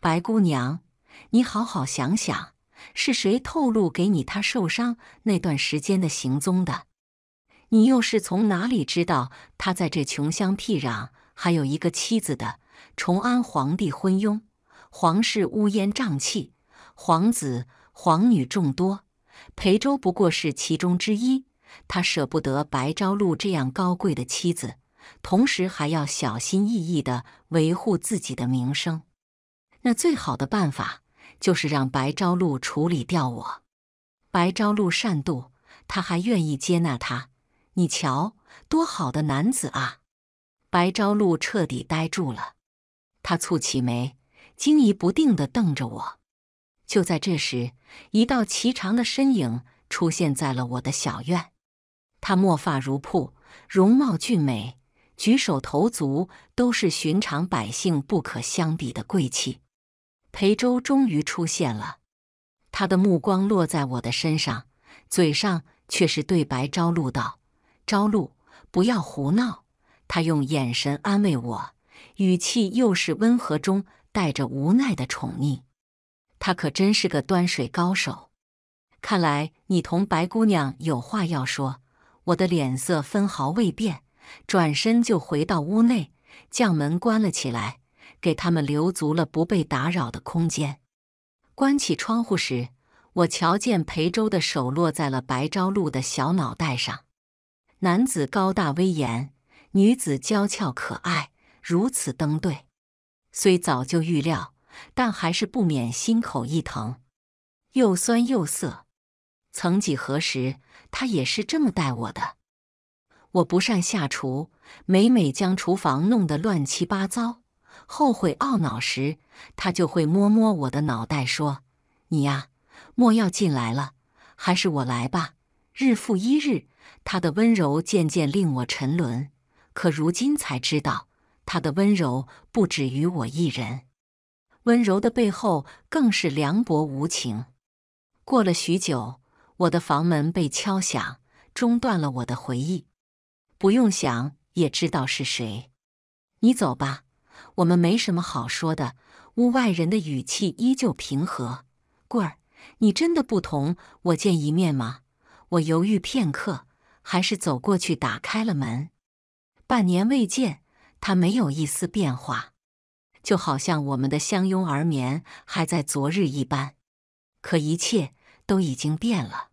白姑娘，你好好想想。”是谁透露给你他受伤那段时间的行踪的？你又是从哪里知道他在这穷乡僻壤还有一个妻子的？崇安皇帝昏庸，皇室乌烟瘴气，皇子皇女众多，裴州不过是其中之一。他舍不得白昭露这样高贵的妻子，同时还要小心翼翼地维护自己的名声。那最好的办法？就是让白昭露处理掉我。白昭露善妒，他还愿意接纳他，你瞧，多好的男子啊！白昭露彻底呆住了，他蹙起眉，惊疑不定地瞪着我。就在这时，一道颀长的身影出现在了我的小院。他墨发如瀑，容貌俊美，举手投足都是寻常百姓不可相比的贵气。裴周终于出现了，他的目光落在我的身上，嘴上却是对白朝露道：“朝露，不要胡闹。”他用眼神安慰我，语气又是温和中带着无奈的宠溺。他可真是个端水高手。看来你同白姑娘有话要说，我的脸色分毫未变，转身就回到屋内，将门关了起来。给他们留足了不被打扰的空间。关起窗户时，我瞧见裴周的手落在了白昭露的小脑袋上。男子高大威严，女子娇俏可爱，如此登对。虽早就预料，但还是不免心口一疼，又酸又涩。曾几何时，他也是这么待我的。我不善下厨，每每将厨房弄得乱七八糟。后悔懊恼时，他就会摸摸我的脑袋，说：“你呀，莫要进来了，还是我来吧。”日复一日，他的温柔渐渐令我沉沦。可如今才知道，他的温柔不止于我一人。温柔的背后，更是凉薄无情。过了许久，我的房门被敲响，中断了我的回忆。不用想，也知道是谁。你走吧。我们没什么好说的。屋外人的语气依旧平和。棍儿，你真的不同我见一面吗？我犹豫片刻，还是走过去打开了门。半年未见，他没有一丝变化，就好像我们的相拥而眠还在昨日一般。可一切都已经变了。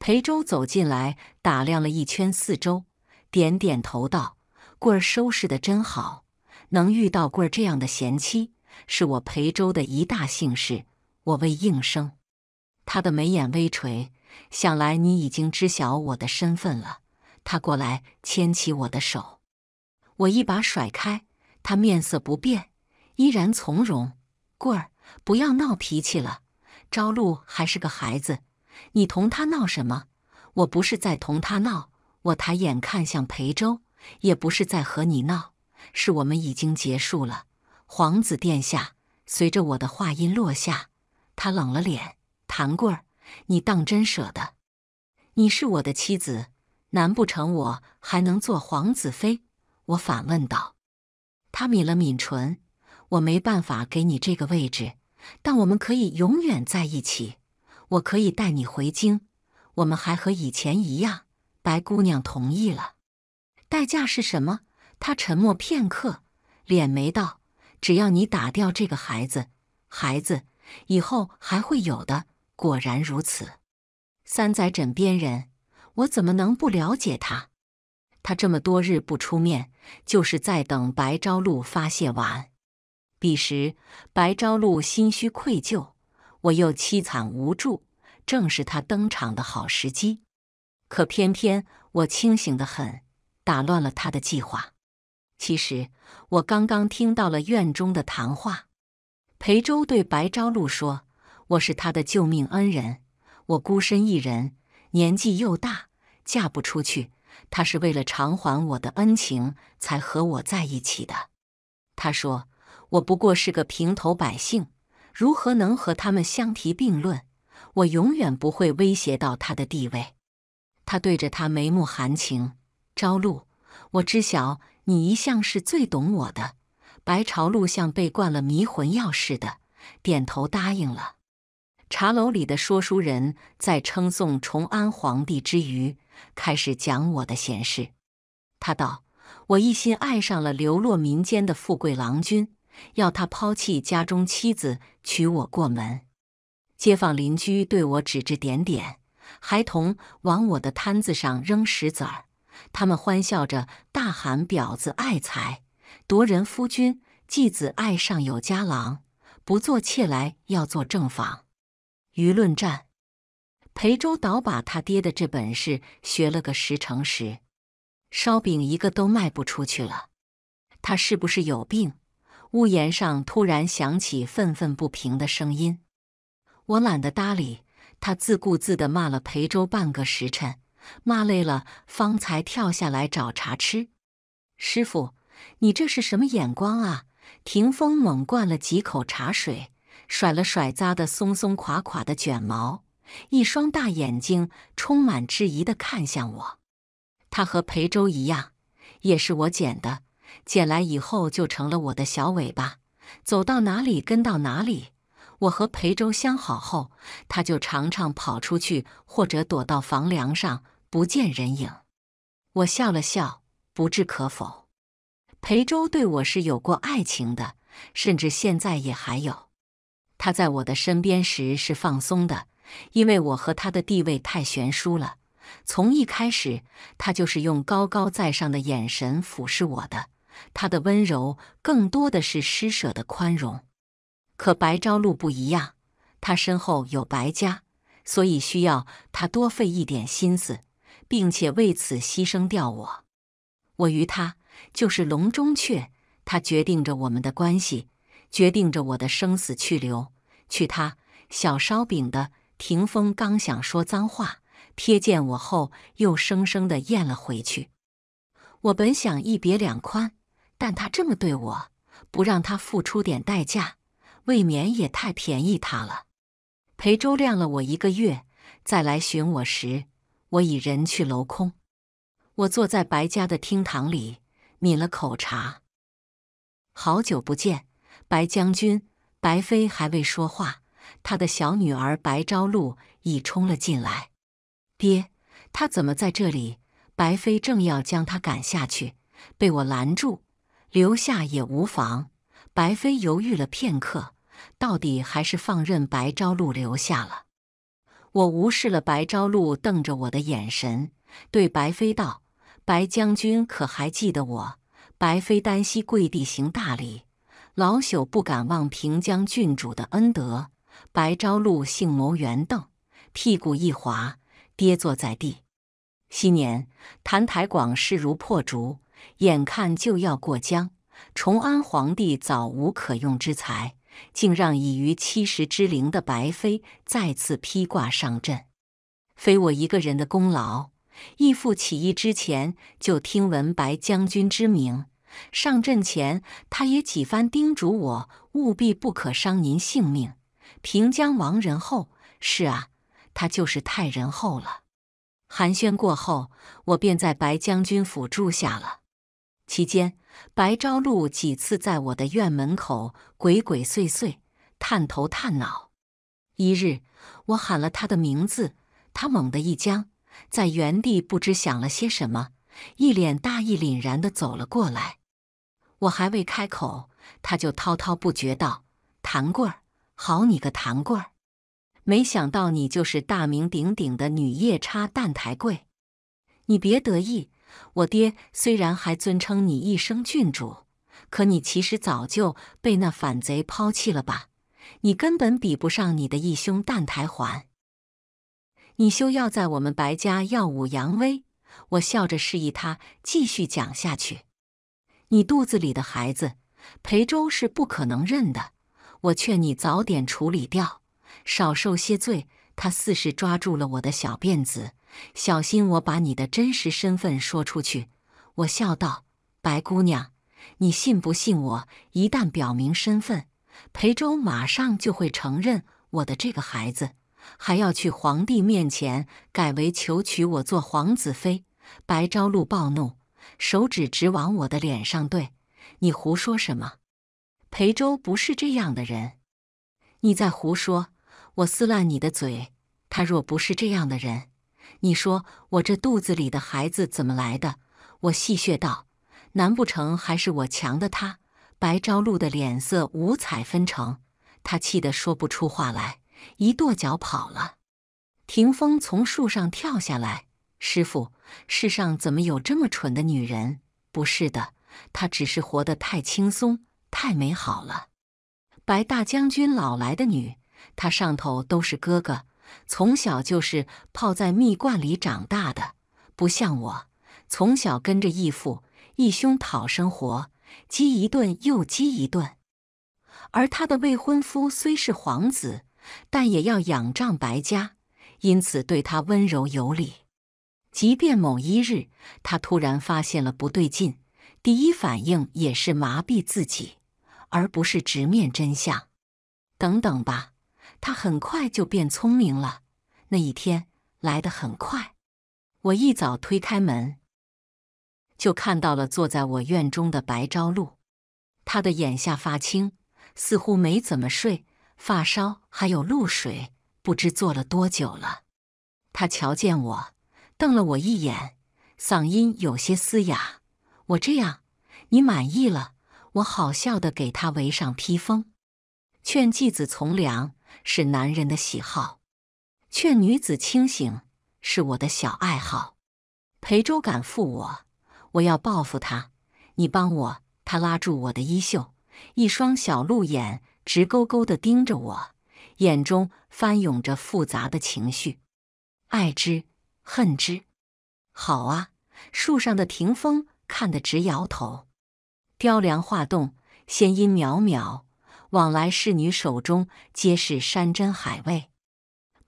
裴舟走进来，打量了一圈四周，点点头道：“棍儿收拾的真好。”能遇到贵儿这样的贤妻，是我裴州的一大幸事。我未应声，他的眉眼微垂，想来你已经知晓我的身份了。他过来牵起我的手，我一把甩开。他面色不变，依然从容。贵儿，不要闹脾气了。朝露还是个孩子，你同他闹什么？我不是在同他闹。我抬眼看向裴州，也不是在和你闹。是我们已经结束了，皇子殿下。随着我的话音落下，他冷了脸。谭贵儿，你当真舍得？你是我的妻子，难不成我还能做皇子妃？我反问道。他抿了抿唇，我没办法给你这个位置，但我们可以永远在一起。我可以带你回京，我们还和以前一样。白姑娘同意了，代价是什么？他沉默片刻，敛眉道：“只要你打掉这个孩子，孩子以后还会有的。”果然如此。三仔枕边人，我怎么能不了解他？他这么多日不出面，就是在等白昭露发泄完。彼时，白昭露心虚愧疚，我又凄惨无助，正是他登场的好时机。可偏偏我清醒的很，打乱了他的计划。其实，我刚刚听到了院中的谈话。裴周对白昭露说：“我是他的救命恩人，我孤身一人，年纪又大，嫁不出去。他是为了偿还我的恩情才和我在一起的。”他说：“我不过是个平头百姓，如何能和他们相提并论？我永远不会威胁到他的地位。”他对着他眉目含情：“昭露，我知晓。”你一向是最懂我的，白朝露像被灌了迷魂药似的，点头答应了。茶楼里的说书人在称颂崇安皇帝之余，开始讲我的闲事。他道：“我一心爱上了流落民间的富贵郎君，要他抛弃家中妻子，娶我过门。街坊邻居对我指指点点，孩童往我的摊子上扔石子儿。”他们欢笑着大喊：“婊子爱财夺人夫君，继子爱上有家郎，不做妾来要做正房。”舆论战，裴州倒把他爹的这本事学了个十成十，烧饼一个都卖不出去了。他是不是有病？屋檐上突然响起愤愤不平的声音。我懒得搭理他，自顾自地骂了裴州半个时辰。骂累了，方才跳下来找茶吃。师傅，你这是什么眼光啊？霆锋猛灌了几口茶水，甩了甩扎得松松垮垮的卷毛，一双大眼睛充满质疑地看向我。他和裴舟一样，也是我捡的，捡来以后就成了我的小尾巴，走到哪里跟到哪里。我和裴舟相好后，他就常常跑出去，或者躲到房梁上。不见人影，我笑了笑，不置可否。裴周对我是有过爱情的，甚至现在也还有。他在我的身边时是放松的，因为我和他的地位太悬殊了。从一开始，他就是用高高在上的眼神俯视我的。他的温柔更多的是施舍的宽容。可白昭露不一样，他身后有白家，所以需要他多费一点心思。并且为此牺牲掉我，我与他就是笼中雀，他决定着我们的关系，决定着我的生死去留。去他小烧饼的霆锋刚想说脏话，瞥见我后又生生的咽了回去。我本想一别两宽，但他这么对我，不让他付出点代价，未免也太便宜他了。裴周晾了我一个月，再来寻我时。我已人去楼空，我坐在白家的厅堂里，抿了口茶。好久不见，白将军、白妃还未说话，他的小女儿白昭露已冲了进来。爹，他怎么在这里？白妃正要将他赶下去，被我拦住，留下也无妨。白妃犹豫了片刻，到底还是放任白昭露留下了。我无视了白昭露瞪着我的眼神，对白飞道：“白将军可还记得我？”白飞单膝跪地行大礼：“老朽不敢忘平江郡主的恩德。”白昭露性谋圆瞪，屁股一滑，跌坐在地。昔年谭台广势如破竹，眼看就要过江，崇安皇帝早无可用之才。竟让已逾七十之龄的白飞再次披挂上阵，非我一个人的功劳。义父起义之前就听闻白将军之名，上阵前他也几番叮嘱我，务必不可伤您性命。平江王仁厚，是啊，他就是太仁厚了。寒暄过后，我便在白将军府住下了，期间。白朝露几次在我的院门口鬼鬼祟祟、探头探脑。一日，我喊了他的名字，他猛地一僵，在原地不知想了些什么，一脸大义凛然地走了过来。我还未开口，他就滔滔不绝道：“谭贵儿，好你个谭贵儿！没想到你就是大名鼎鼎的女夜叉蛋台贵，你别得意。”我爹虽然还尊称你一声郡主，可你其实早就被那反贼抛弃了吧？你根本比不上你的义兄澹台环。你休要在我们白家耀武扬威！我笑着示意他继续讲下去。你肚子里的孩子，裴周是不可能认的。我劝你早点处理掉，少受些罪。他似是抓住了我的小辫子。小心，我把你的真实身份说出去。”我笑道，“白姑娘，你信不信？我一旦表明身份，裴周马上就会承认我的这个孩子，还要去皇帝面前改为求娶我做皇子妃。”白昭露暴怒，手指直往我的脸上怼，“你胡说什么？裴周不是这样的人！你再胡说，我撕烂你的嘴！他若不是这样的人！”你说我这肚子里的孩子怎么来的？我戏谑道：“难不成还是我强的？”他白朝露的脸色五彩纷呈，他气得说不出话来，一跺脚跑了。霆锋从树上跳下来：“师傅，世上怎么有这么蠢的女人？不是的，她只是活得太轻松，太美好了。白大将军老来的女，她上头都是哥哥。”从小就是泡在蜜罐里长大的，不像我，从小跟着义父义兄讨生活，饥一顿又饥一顿。而他的未婚夫虽是皇子，但也要仰仗白家，因此对他温柔有礼。即便某一日他突然发现了不对劲，第一反应也是麻痹自己，而不是直面真相。等等吧。他很快就变聪明了。那一天来得很快，我一早推开门，就看到了坐在我院中的白朝露。他的眼下发青，似乎没怎么睡，发梢还有露水，不知坐了多久了。他瞧见我，瞪了我一眼，嗓音有些嘶哑。我这样，你满意了？我好笑的给他围上披风，劝继子从良。是男人的喜好，劝女子清醒是我的小爱好。裴周敢负我，我要报复他。你帮我。他拉住我的衣袖，一双小鹿眼直勾勾的盯着我，眼中翻涌着复杂的情绪，爱之，恨之。好啊！树上的庭风看得直摇头。雕梁画栋，仙音渺渺。往来侍女手中皆是山珍海味，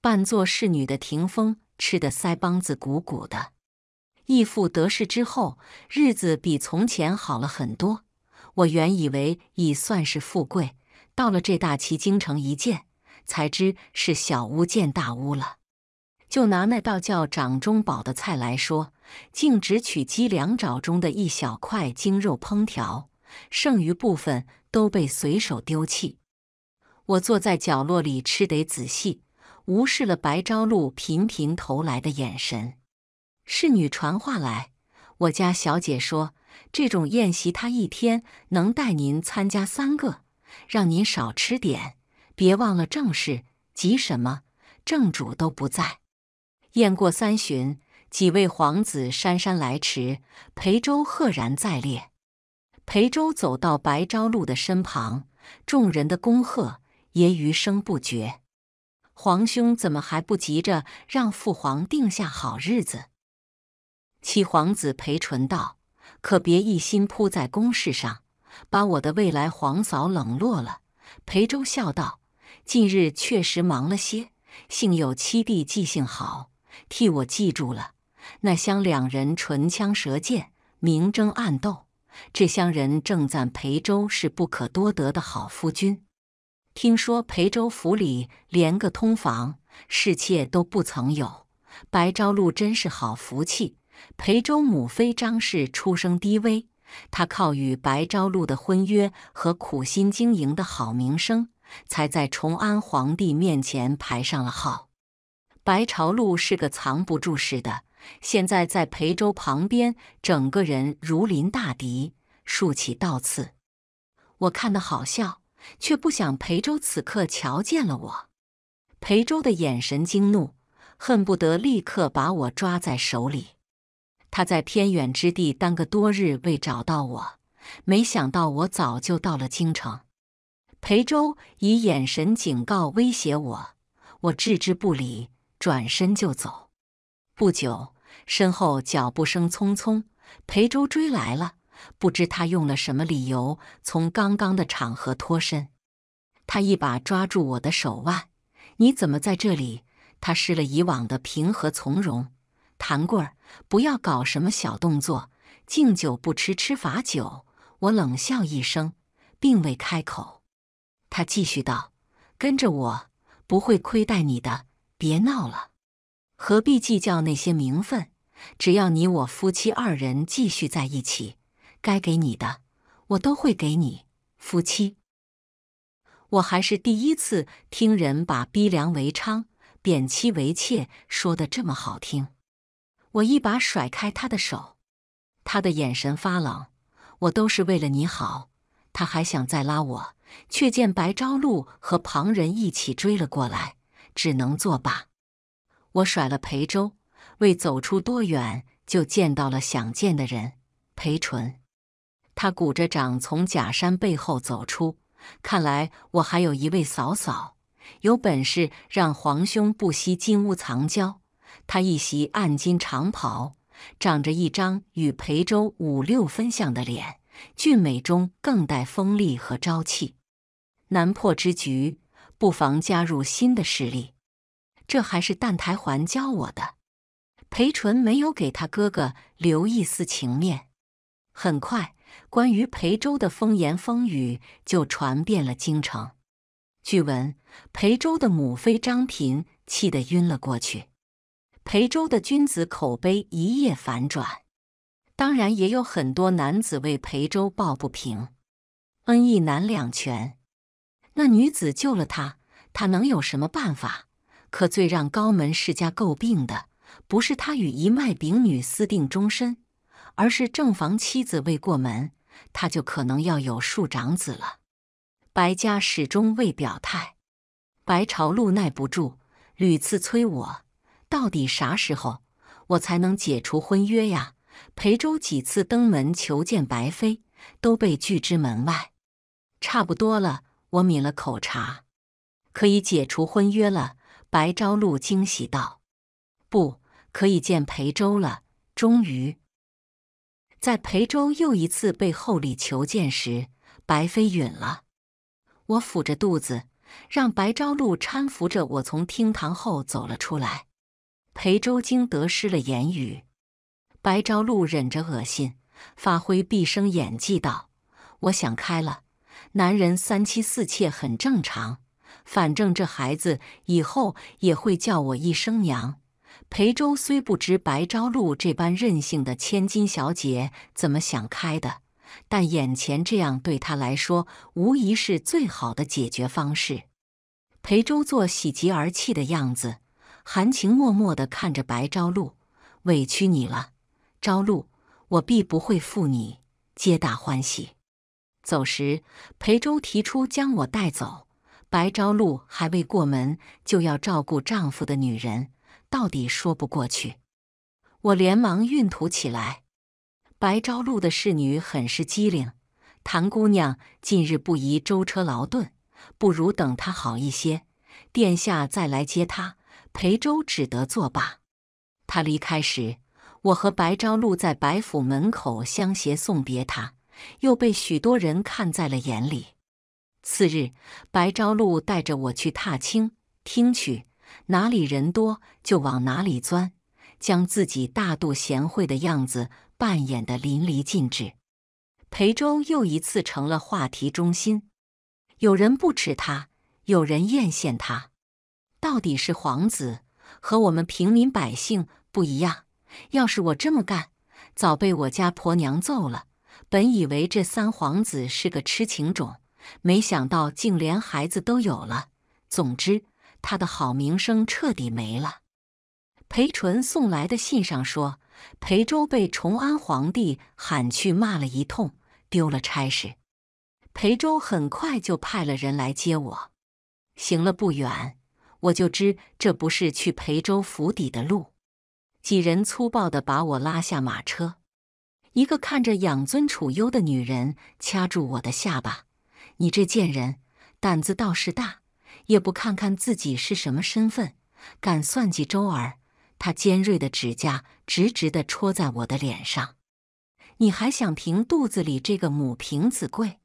扮作侍女的霆锋吃得腮帮子鼓鼓的。义父得势之后，日子比从前好了很多。我原以为已算是富贵，到了这大齐京城一见，才知是小巫见大巫了。就拿那道叫“掌中宝”的菜来说，竟只取鸡两爪中的一小块精肉烹调。剩余部分都被随手丢弃。我坐在角落里吃得仔细，无视了白昭露频频投来的眼神。侍女传话来，我家小姐说，这种宴席她一天能带您参加三个，让您少吃点，别忘了正事。急什么？正主都不在。宴过三巡，几位皇子姗姗来迟，裴周赫然在列。裴周走到白昭露的身旁，众人的恭贺也余声不绝。皇兄怎么还不急着让父皇定下好日子？七皇子裴淳道：“可别一心扑在公事上，把我的未来皇嫂冷落了。”裴周笑道：“近日确实忙了些，幸有七弟记性好，替我记住了。那厢两人唇枪舌剑，明争暗斗。”这乡人正赞裴州是不可多得的好夫君。听说裴州府里连个通房侍妾都不曾有，白朝露真是好福气。裴州母妃张氏出生低微，她靠与白朝露的婚约和苦心经营的好名声，才在崇安皇帝面前排上了号。白朝露是个藏不住事的。现在在裴州旁边，整个人如临大敌，竖起倒刺。我看得好笑，却不想裴州此刻瞧见了我。裴州的眼神惊怒，恨不得立刻把我抓在手里。他在偏远之地耽搁多日未找到我，没想到我早就到了京城。裴州以眼神警告威胁我，我置之不理，转身就走。不久。身后脚步声匆匆，裴舟追来了。不知他用了什么理由从刚刚的场合脱身，他一把抓住我的手腕：“你怎么在这里？”他失了以往的平和从容。谭贵儿，不要搞什么小动作，敬酒不吃吃罚酒。我冷笑一声，并未开口。他继续道：“跟着我，不会亏待你的。别闹了，何必计较那些名分？”只要你我夫妻二人继续在一起，该给你的我都会给你。夫妻，我还是第一次听人把逼良为娼、贬妻为妾说的这么好听。我一把甩开他的手，他的眼神发冷。我都是为了你好。他还想再拉我，却见白昭露和旁人一起追了过来，只能作罢。我甩了裴舟。未走出多远，就见到了想见的人——裴纯。他鼓着掌从假山背后走出。看来我还有一位嫂嫂，有本事让皇兄不惜金屋藏娇。他一袭暗金长袍，长着一张与裴周五六分像的脸，俊美中更带锋利和朝气。难破之局，不妨加入新的势力。这还是澹台环教我的。裴纯没有给他哥哥留一丝情面，很快，关于裴州的风言风语就传遍了京城。据闻，裴州的母妃张嫔气得晕了过去。裴州的君子口碑一夜反转，当然也有很多男子为裴州抱不平。恩义难两全，那女子救了他，他能有什么办法？可最让高门世家诟病的。不是他与一脉丙女私定终身，而是正房妻子未过门，他就可能要有庶长子了。白家始终未表态，白朝露耐不住，屡次催我，到底啥时候我才能解除婚约呀？裴州几次登门求见白妃，都被拒之门外。差不多了，我抿了口茶，可以解除婚约了。白朝露惊喜道：“不。”可以见裴周了。终于，在裴周又一次被厚礼求见时，白飞允了。我抚着肚子，让白昭露搀扶着我从厅堂后走了出来。裴周惊得失了言语。白昭露忍着恶心，发挥毕生演技道：“我想开了，男人三妻四妾很正常。反正这孩子以后也会叫我一声娘。”裴舟虽不知白昭露这般任性的千金小姐怎么想开的，但眼前这样对她来说，无疑是最好的解决方式。裴舟做喜极而泣的样子，含情脉脉的看着白昭露：“委屈你了，昭露，我必不会负你，皆大欢喜。”走时，裴舟提出将我带走。白昭露还未过门，就要照顾丈夫的女人。到底说不过去，我连忙运土起来。白昭露的侍女很是机灵，谭姑娘近日不宜舟车劳顿，不如等她好一些，殿下再来接她。裴舟只得作罢。他离开时，我和白昭露在白府门口相携送别，她，又被许多人看在了眼里。次日，白昭露带着我去踏青听曲。哪里人多就往哪里钻，将自己大度贤惠的样子扮演得淋漓尽致。裴周又一次成了话题中心，有人不耻他，有人艳羡他。到底是皇子，和我们平民百姓不一样。要是我这么干，早被我家婆娘揍了。本以为这三皇子是个痴情种，没想到竟连孩子都有了。总之。他的好名声彻底没了。裴纯送来的信上说，裴州被崇安皇帝喊去骂了一通，丢了差事。裴州很快就派了人来接我。行了不远，我就知这不是去裴州府邸的路。几人粗暴地把我拉下马车，一个看着养尊处优的女人掐住我的下巴：“你这贱人，胆子倒是大。”也不看看自己是什么身份，敢算计周儿？他尖锐的指甲直直地戳在我的脸上。你还想凭肚子里这个母凭子贵？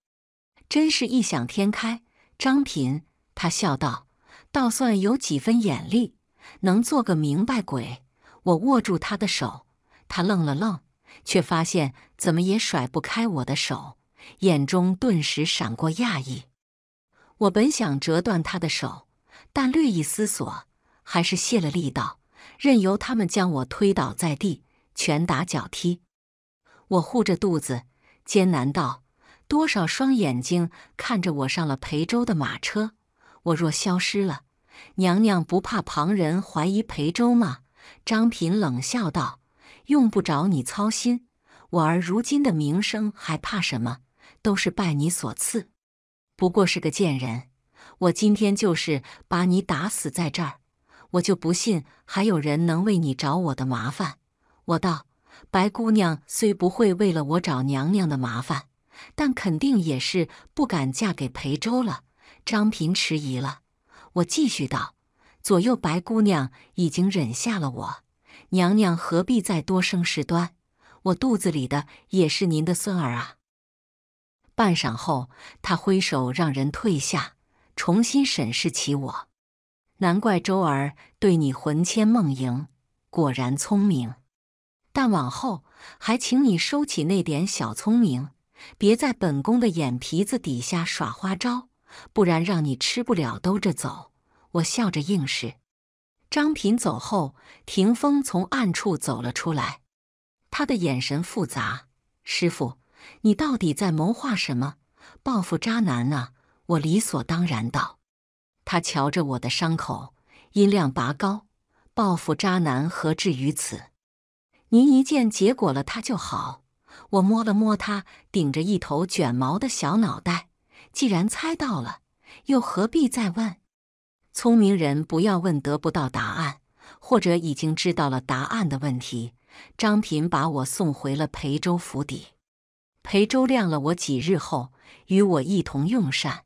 真是异想天开！张平，他笑道：“倒算有几分眼力，能做个明白鬼。”我握住他的手，他愣了愣，却发现怎么也甩不开我的手，眼中顿时闪过讶异。我本想折断他的手，但略一思索，还是卸了力道，任由他们将我推倒在地，拳打脚踢。我护着肚子，艰难道：“多少双眼睛看着我上了裴州的马车，我若消失了，娘娘不怕旁人怀疑裴州吗？”张嫔冷笑道：“用不着你操心，我儿如今的名声还怕什么？都是拜你所赐。”不过是个贱人，我今天就是把你打死在这儿，我就不信还有人能为你找我的麻烦。我道：“白姑娘虽不会为了我找娘娘的麻烦，但肯定也是不敢嫁给裴州了。”张平迟疑了，我继续道：“左右白姑娘已经忍下了我，娘娘何必再多生事端？我肚子里的也是您的孙儿啊。”半晌后，他挥手让人退下，重新审视起我。难怪周儿对你魂牵梦萦，果然聪明。但往后还请你收起那点小聪明，别在本宫的眼皮子底下耍花招，不然让你吃不了兜着走。我笑着应是。张平走后，霆锋从暗处走了出来，他的眼神复杂。师傅。你到底在谋划什么？报复渣男啊！我理所当然道。他瞧着我的伤口，音量拔高：“报复渣男何至于此？您一剑结果了他就好。”我摸了摸他顶着一头卷毛的小脑袋，既然猜到了，又何必再问？聪明人不要问得不到答案或者已经知道了答案的问题。张平把我送回了裴州府邸。裴周亮了我几日后，与我一同用膳。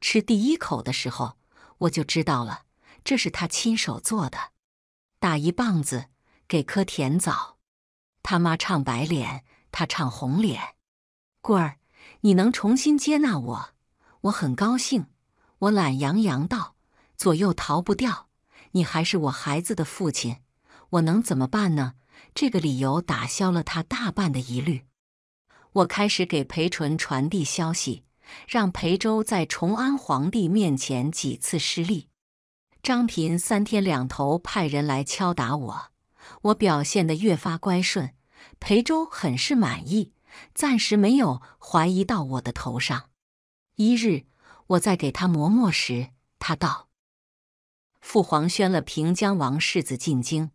吃第一口的时候，我就知道了，这是他亲手做的。打一棒子给颗甜枣。他妈唱白脸，他唱红脸。棍儿，你能重新接纳我，我很高兴。我懒洋洋道：“左右逃不掉，你还是我孩子的父亲，我能怎么办呢？”这个理由打消了他大半的疑虑。我开始给裴纯传递消息，让裴周在崇安皇帝面前几次失利。张嫔三天两头派人来敲打我，我表现的越发乖顺，裴周很是满意，暂时没有怀疑到我的头上。一日，我在给他磨墨时，他道：“父皇宣了平江王世子进京。”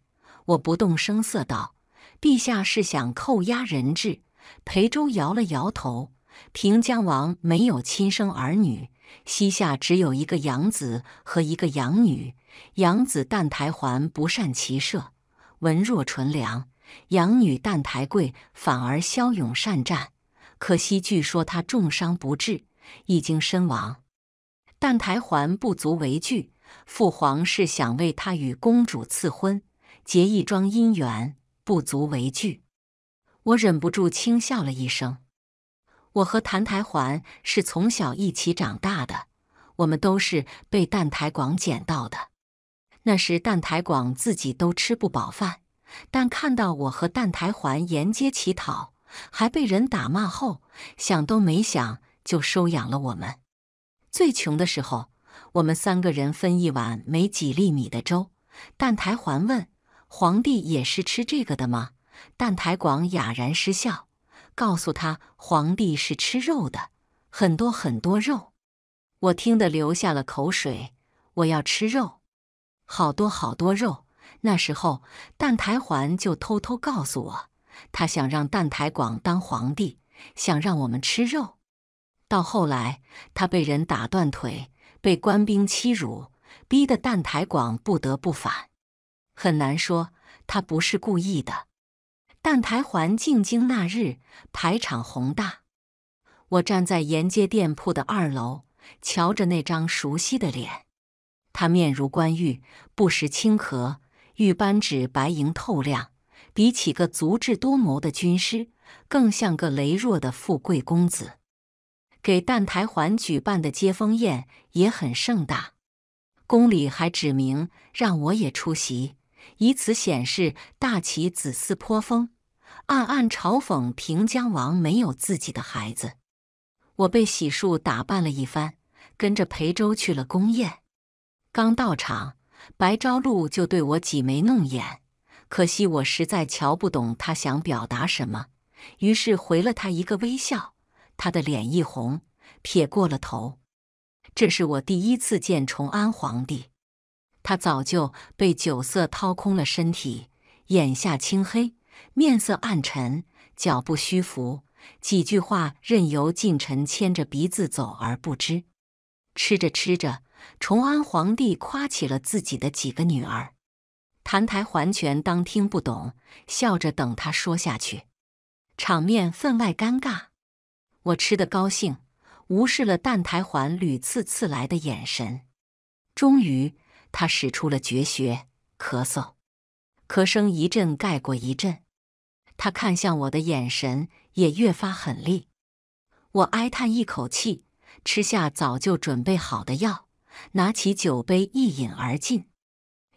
我不动声色道：“陛下是想扣押人质。”裴周摇了摇头。平江王没有亲生儿女，膝下只有一个养子和一个养女。养子旦台环不善骑射，文弱纯良；养女旦台贵反而骁勇善战。可惜，据说他重伤不治，已经身亡。旦台环不足为惧。父皇是想为他与公主赐婚，结一桩姻缘，不足为惧。我忍不住轻笑了一声。我和谭台环是从小一起长大的，我们都是被蛋台广捡到的。那时蛋台广自己都吃不饱饭，但看到我和蛋台环沿街乞讨，还被人打骂后，想都没想就收养了我们。最穷的时候，我们三个人分一碗没几粒米的粥。蛋台环问：“皇帝也是吃这个的吗？”澹台广哑然失笑，告诉他：“皇帝是吃肉的，很多很多肉。”我听得流下了口水。我要吃肉，好多好多肉。那时候，澹台环就偷偷告诉我，他想让澹台广当皇帝，想让我们吃肉。到后来，他被人打断腿，被官兵欺辱，逼得澹台广不得不反。很难说他不是故意的。但台环进京那日，排场宏大。我站在沿街店铺的二楼，瞧着那张熟悉的脸。他面如冠玉，不时轻咳，玉扳指白莹透亮，比起个足智多谋的军师，更像个羸弱的富贵公子。给澹台环举办的接风宴也很盛大，宫里还指明让我也出席，以此显示大齐子嗣颇丰。暗暗嘲讽平江王没有自己的孩子。我被洗漱打扮了一番，跟着裴舟去了宫宴。刚到场，白昭露就对我挤眉弄眼，可惜我实在瞧不懂他想表达什么，于是回了他一个微笑。他的脸一红，撇过了头。这是我第一次见崇安皇帝，他早就被酒色掏空了身体，眼下青黑。面色暗沉，脚步虚浮，几句话任由近臣牵着鼻子走而不知。吃着吃着，崇安皇帝夸起了自己的几个女儿，澹台桓权当听不懂，笑着等他说下去。场面分外尴尬。我吃得高兴，无视了澹台桓屡次刺来的眼神。终于，他使出了绝学，咳嗽，咳声一阵盖过一阵。他看向我的眼神也越发狠戾，我哀叹一口气，吃下早就准备好的药，拿起酒杯一饮而尽，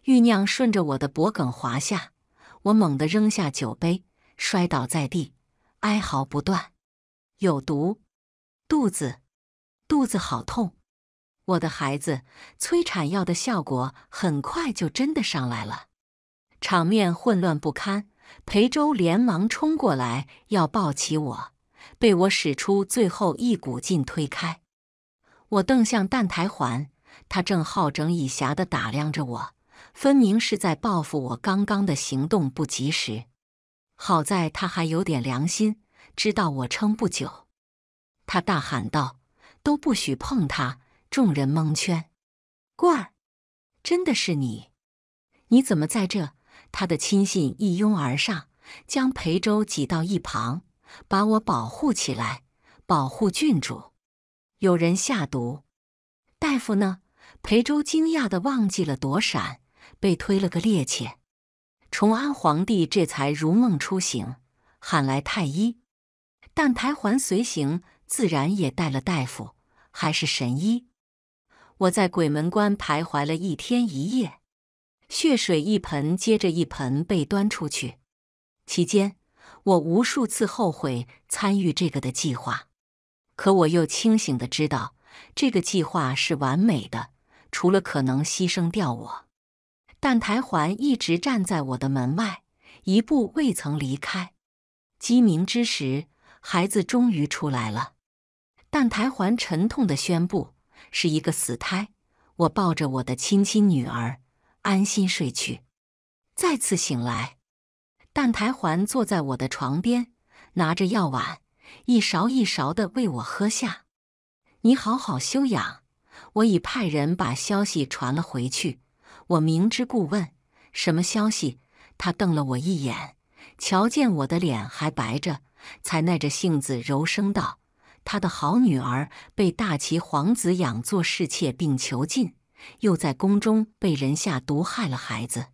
玉酿顺着我的脖梗滑下，我猛地扔下酒杯，摔倒在地，哀嚎不断。有毒，肚子，肚子好痛！我的孩子，催产药的效果很快就真的上来了，场面混乱不堪。裴周连忙冲过来要抱起我，被我使出最后一股劲推开。我瞪向蛋台环，他正好整以暇的打量着我，分明是在报复我刚刚的行动不及时。好在他还有点良心，知道我撑不久。他大喊道：“都不许碰他！”众人蒙圈。罐，儿，真的是你？你怎么在这？他的亲信一拥而上，将裴州挤到一旁，把我保护起来，保护郡主。有人下毒，大夫呢？裴州惊讶的忘记了躲闪，被推了个趔趄。崇安皇帝这才如梦初醒，喊来太医。但台环随行自然也带了大夫，还是神医。我在鬼门关徘徊了一天一夜。血水一盆接着一盆被端出去，期间我无数次后悔参与这个的计划，可我又清醒的知道这个计划是完美的，除了可能牺牲掉我。但台环一直站在我的门外，一步未曾离开。鸡鸣之时，孩子终于出来了。但台环沉痛的宣布，是一个死胎。我抱着我的亲亲女儿。安心睡去，再次醒来，但台环坐在我的床边，拿着药碗，一勺一勺的喂我喝下。你好好休养，我已派人把消息传了回去。我明知故问，什么消息？他瞪了我一眼，瞧见我的脸还白着，才耐着性子柔声道：“他的好女儿被大齐皇子养作侍妾，并囚禁。”又在宫中被人下毒害了孩子，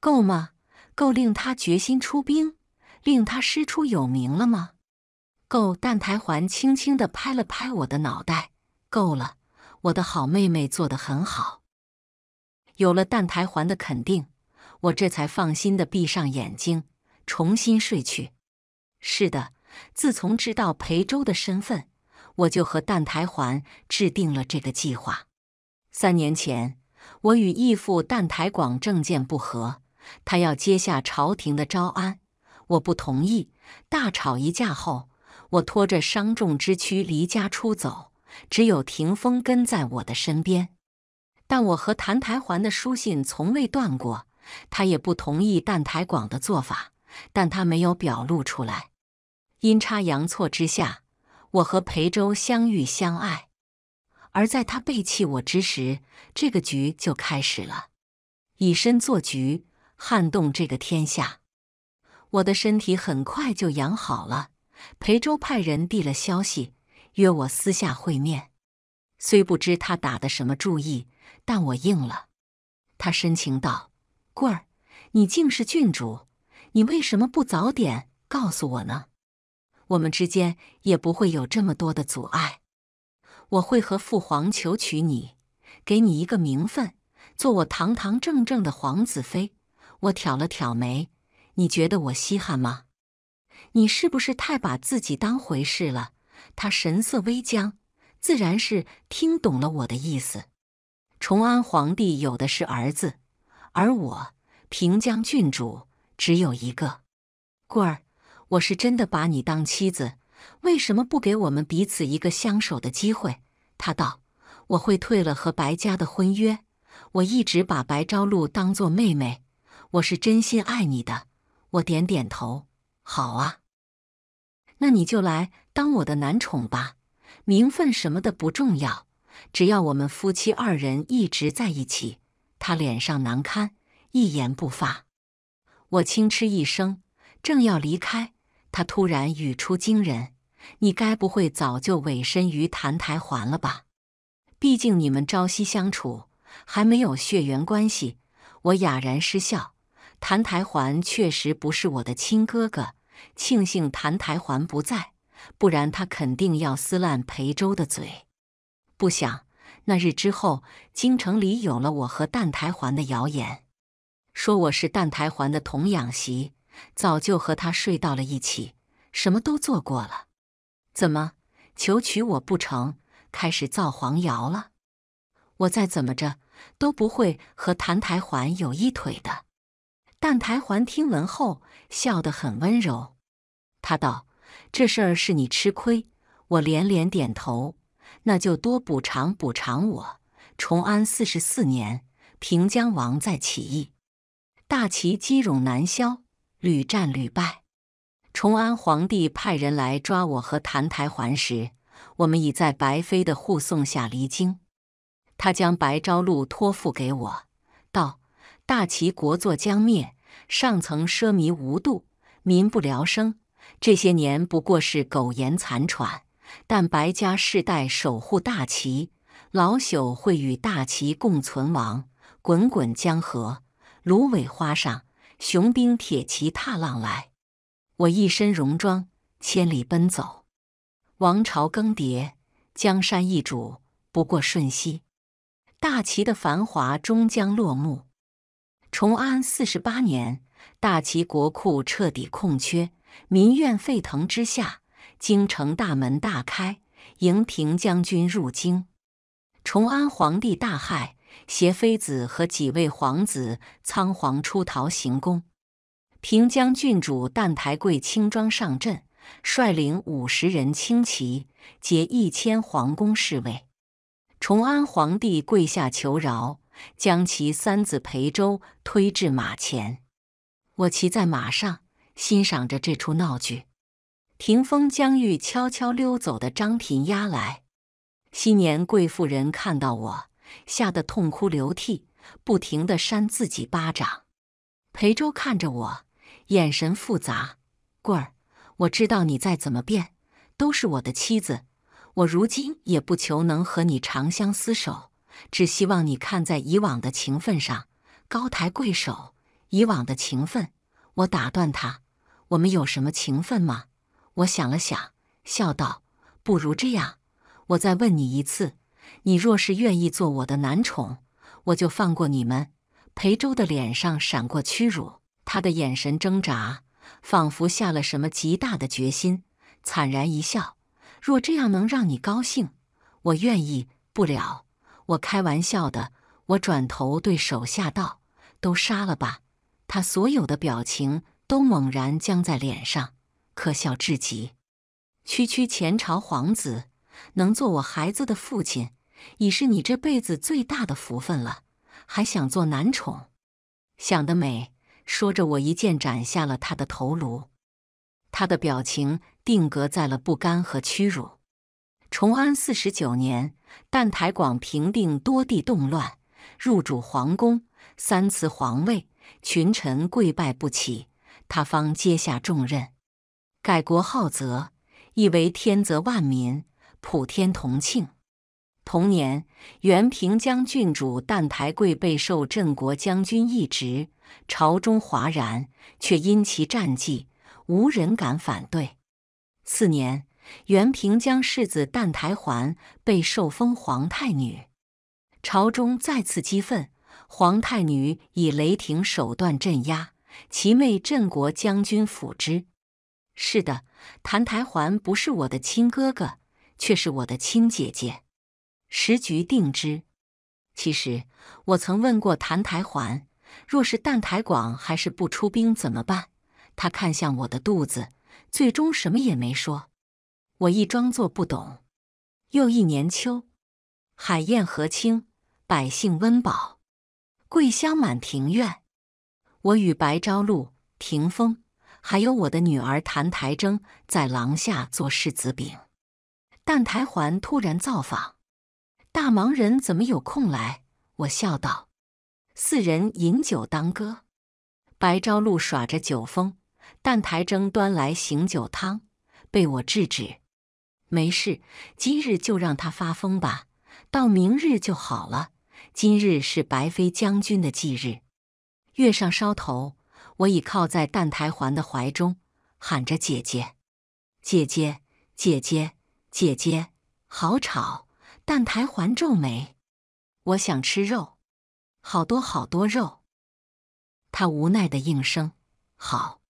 够吗？够令他决心出兵，令他师出有名了吗？够。蛋台环轻轻地拍了拍我的脑袋，够了，我的好妹妹做得很好。有了蛋台环的肯定，我这才放心地闭上眼睛，重新睡去。是的，自从知道裴周的身份，我就和蛋台环制定了这个计划。三年前，我与义父澹台广政见不合，他要接下朝廷的招安，我不同意，大吵一架后，我拖着伤重之躯离家出走，只有霆锋跟在我的身边。但我和谭台桓的书信从未断过，他也不同意澹台广的做法，但他没有表露出来。阴差阳错之下，我和裴舟相遇相爱。而在他背弃我之时，这个局就开始了，以身做局，撼动这个天下。我的身体很快就养好了，裴州派人递了消息，约我私下会面。虽不知他打的什么主意，但我应了。他深情道：“棍儿，你竟是郡主，你为什么不早点告诉我呢？我们之间也不会有这么多的阻碍。”我会和父皇求娶你，给你一个名分，做我堂堂正正的皇子妃。我挑了挑眉，你觉得我稀罕吗？你是不是太把自己当回事了？他神色微僵，自然是听懂了我的意思。崇安皇帝有的是儿子，而我平江郡主只有一个。顾儿，我是真的把你当妻子。为什么不给我们彼此一个相守的机会？他道：“我会退了和白家的婚约。我一直把白昭露当做妹妹，我是真心爱你的。”我点点头：“好啊，那你就来当我的男宠吧，名分什么的不重要，只要我们夫妻二人一直在一起。”他脸上难堪，一言不发。我轻嗤一声，正要离开，他突然语出惊人。你该不会早就委身于澹台环了吧？毕竟你们朝夕相处，还没有血缘关系。我哑然失笑，澹台环确实不是我的亲哥哥。庆幸澹台环不在，不然他肯定要撕烂裴周的嘴。不想那日之后，京城里有了我和澹台环的谣言，说我是澹台环的童养媳，早就和他睡到了一起，什么都做过了。怎么，求娶我不成，开始造黄谣了？我再怎么着都不会和谭台环有一腿的。但台环听闻后，笑得很温柔。他道：“这事儿是你吃亏。”我连连点头。那就多补偿补偿我。崇安四十四年，平江王再起义，大齐积戎难消，屡战屡败。崇安皇帝派人来抓我和澹台环时，我们已在白妃的护送下离京。他将白昭露托付给我，道：“大齐国祚将灭，上层奢靡无度，民不聊生。这些年不过是苟延残喘。但白家世代守护大齐，老朽会与大齐共存亡。滚滚江河，芦苇花上，雄兵铁骑踏浪来。”我一身戎装，千里奔走，王朝更迭，江山易主，不过瞬息。大齐的繁华终将落幕。崇安四十八年，大齐国库彻底空缺，民怨沸腾之下，京城大门大开，迎平将军入京。崇安皇帝大骇，携妃子和几位皇子仓皇出逃行宫。平江郡主旦台贵轻装上阵，率领五十人轻骑，劫一千皇宫侍卫。崇安皇帝跪下求饶，将其三子裴周推至马前。我骑在马上，欣赏着这出闹剧。霆锋将欲悄悄溜走的张平押来。昔年贵妇人看到我，吓得痛哭流涕，不停地扇自己巴掌。裴周看着我。眼神复杂，棍儿，我知道你再怎么变，都是我的妻子。我如今也不求能和你长相厮守，只希望你看在以往的情分上，高抬贵手。以往的情分，我打断他，我们有什么情分吗？我想了想，笑道：“不如这样，我再问你一次，你若是愿意做我的男宠，我就放过你们。”裴周的脸上闪过屈辱。他的眼神挣扎，仿佛下了什么极大的决心，惨然一笑：“若这样能让你高兴，我愿意。”不了，我开玩笑的。我转头对手下道：“都杀了吧。”他所有的表情都猛然僵在脸上，可笑至极。区区前朝皇子，能做我孩子的父亲，已是你这辈子最大的福分了，还想做男宠？想得美！说着，我一剑斩下了他的头颅。他的表情定格在了不甘和屈辱。崇安四十九年，但台广平定多地动乱，入主皇宫，三次皇位，群臣跪拜不起，他方接下重任。改国号则，意为天泽万民，普天同庆。同年，原平江郡主旦台贵被授镇国将军一职，朝中哗然，却因其战绩，无人敢反对。次年，原平江世子旦台桓被受封皇太女，朝中再次激愤，皇太女以雷霆手段镇压，其妹镇国将军辅之。是的，谭台桓不是我的亲哥哥，却是我的亲姐姐。时局定之。其实我曾问过谭台桓，若是澹台广还是不出兵怎么办？他看向我的肚子，最终什么也没说。我一装作不懂。又一年秋，海晏河清，百姓温饱，桂香满庭院。我与白朝露、霆风，还有我的女儿谭台征，在廊下做柿子饼。澹台桓突然造访。大忙人怎么有空来？我笑道：“四人饮酒当歌。”白朝露耍着酒疯，但台征端来醒酒汤，被我制止。没事，今日就让他发疯吧，到明日就好了。今日是白飞将军的忌日。月上梢头，我倚靠在蛋台环的怀中，喊着：“姐姐，姐姐，姐姐，姐姐！”好吵。但台环皱眉，我想吃肉，好多好多肉。他无奈的应声，好。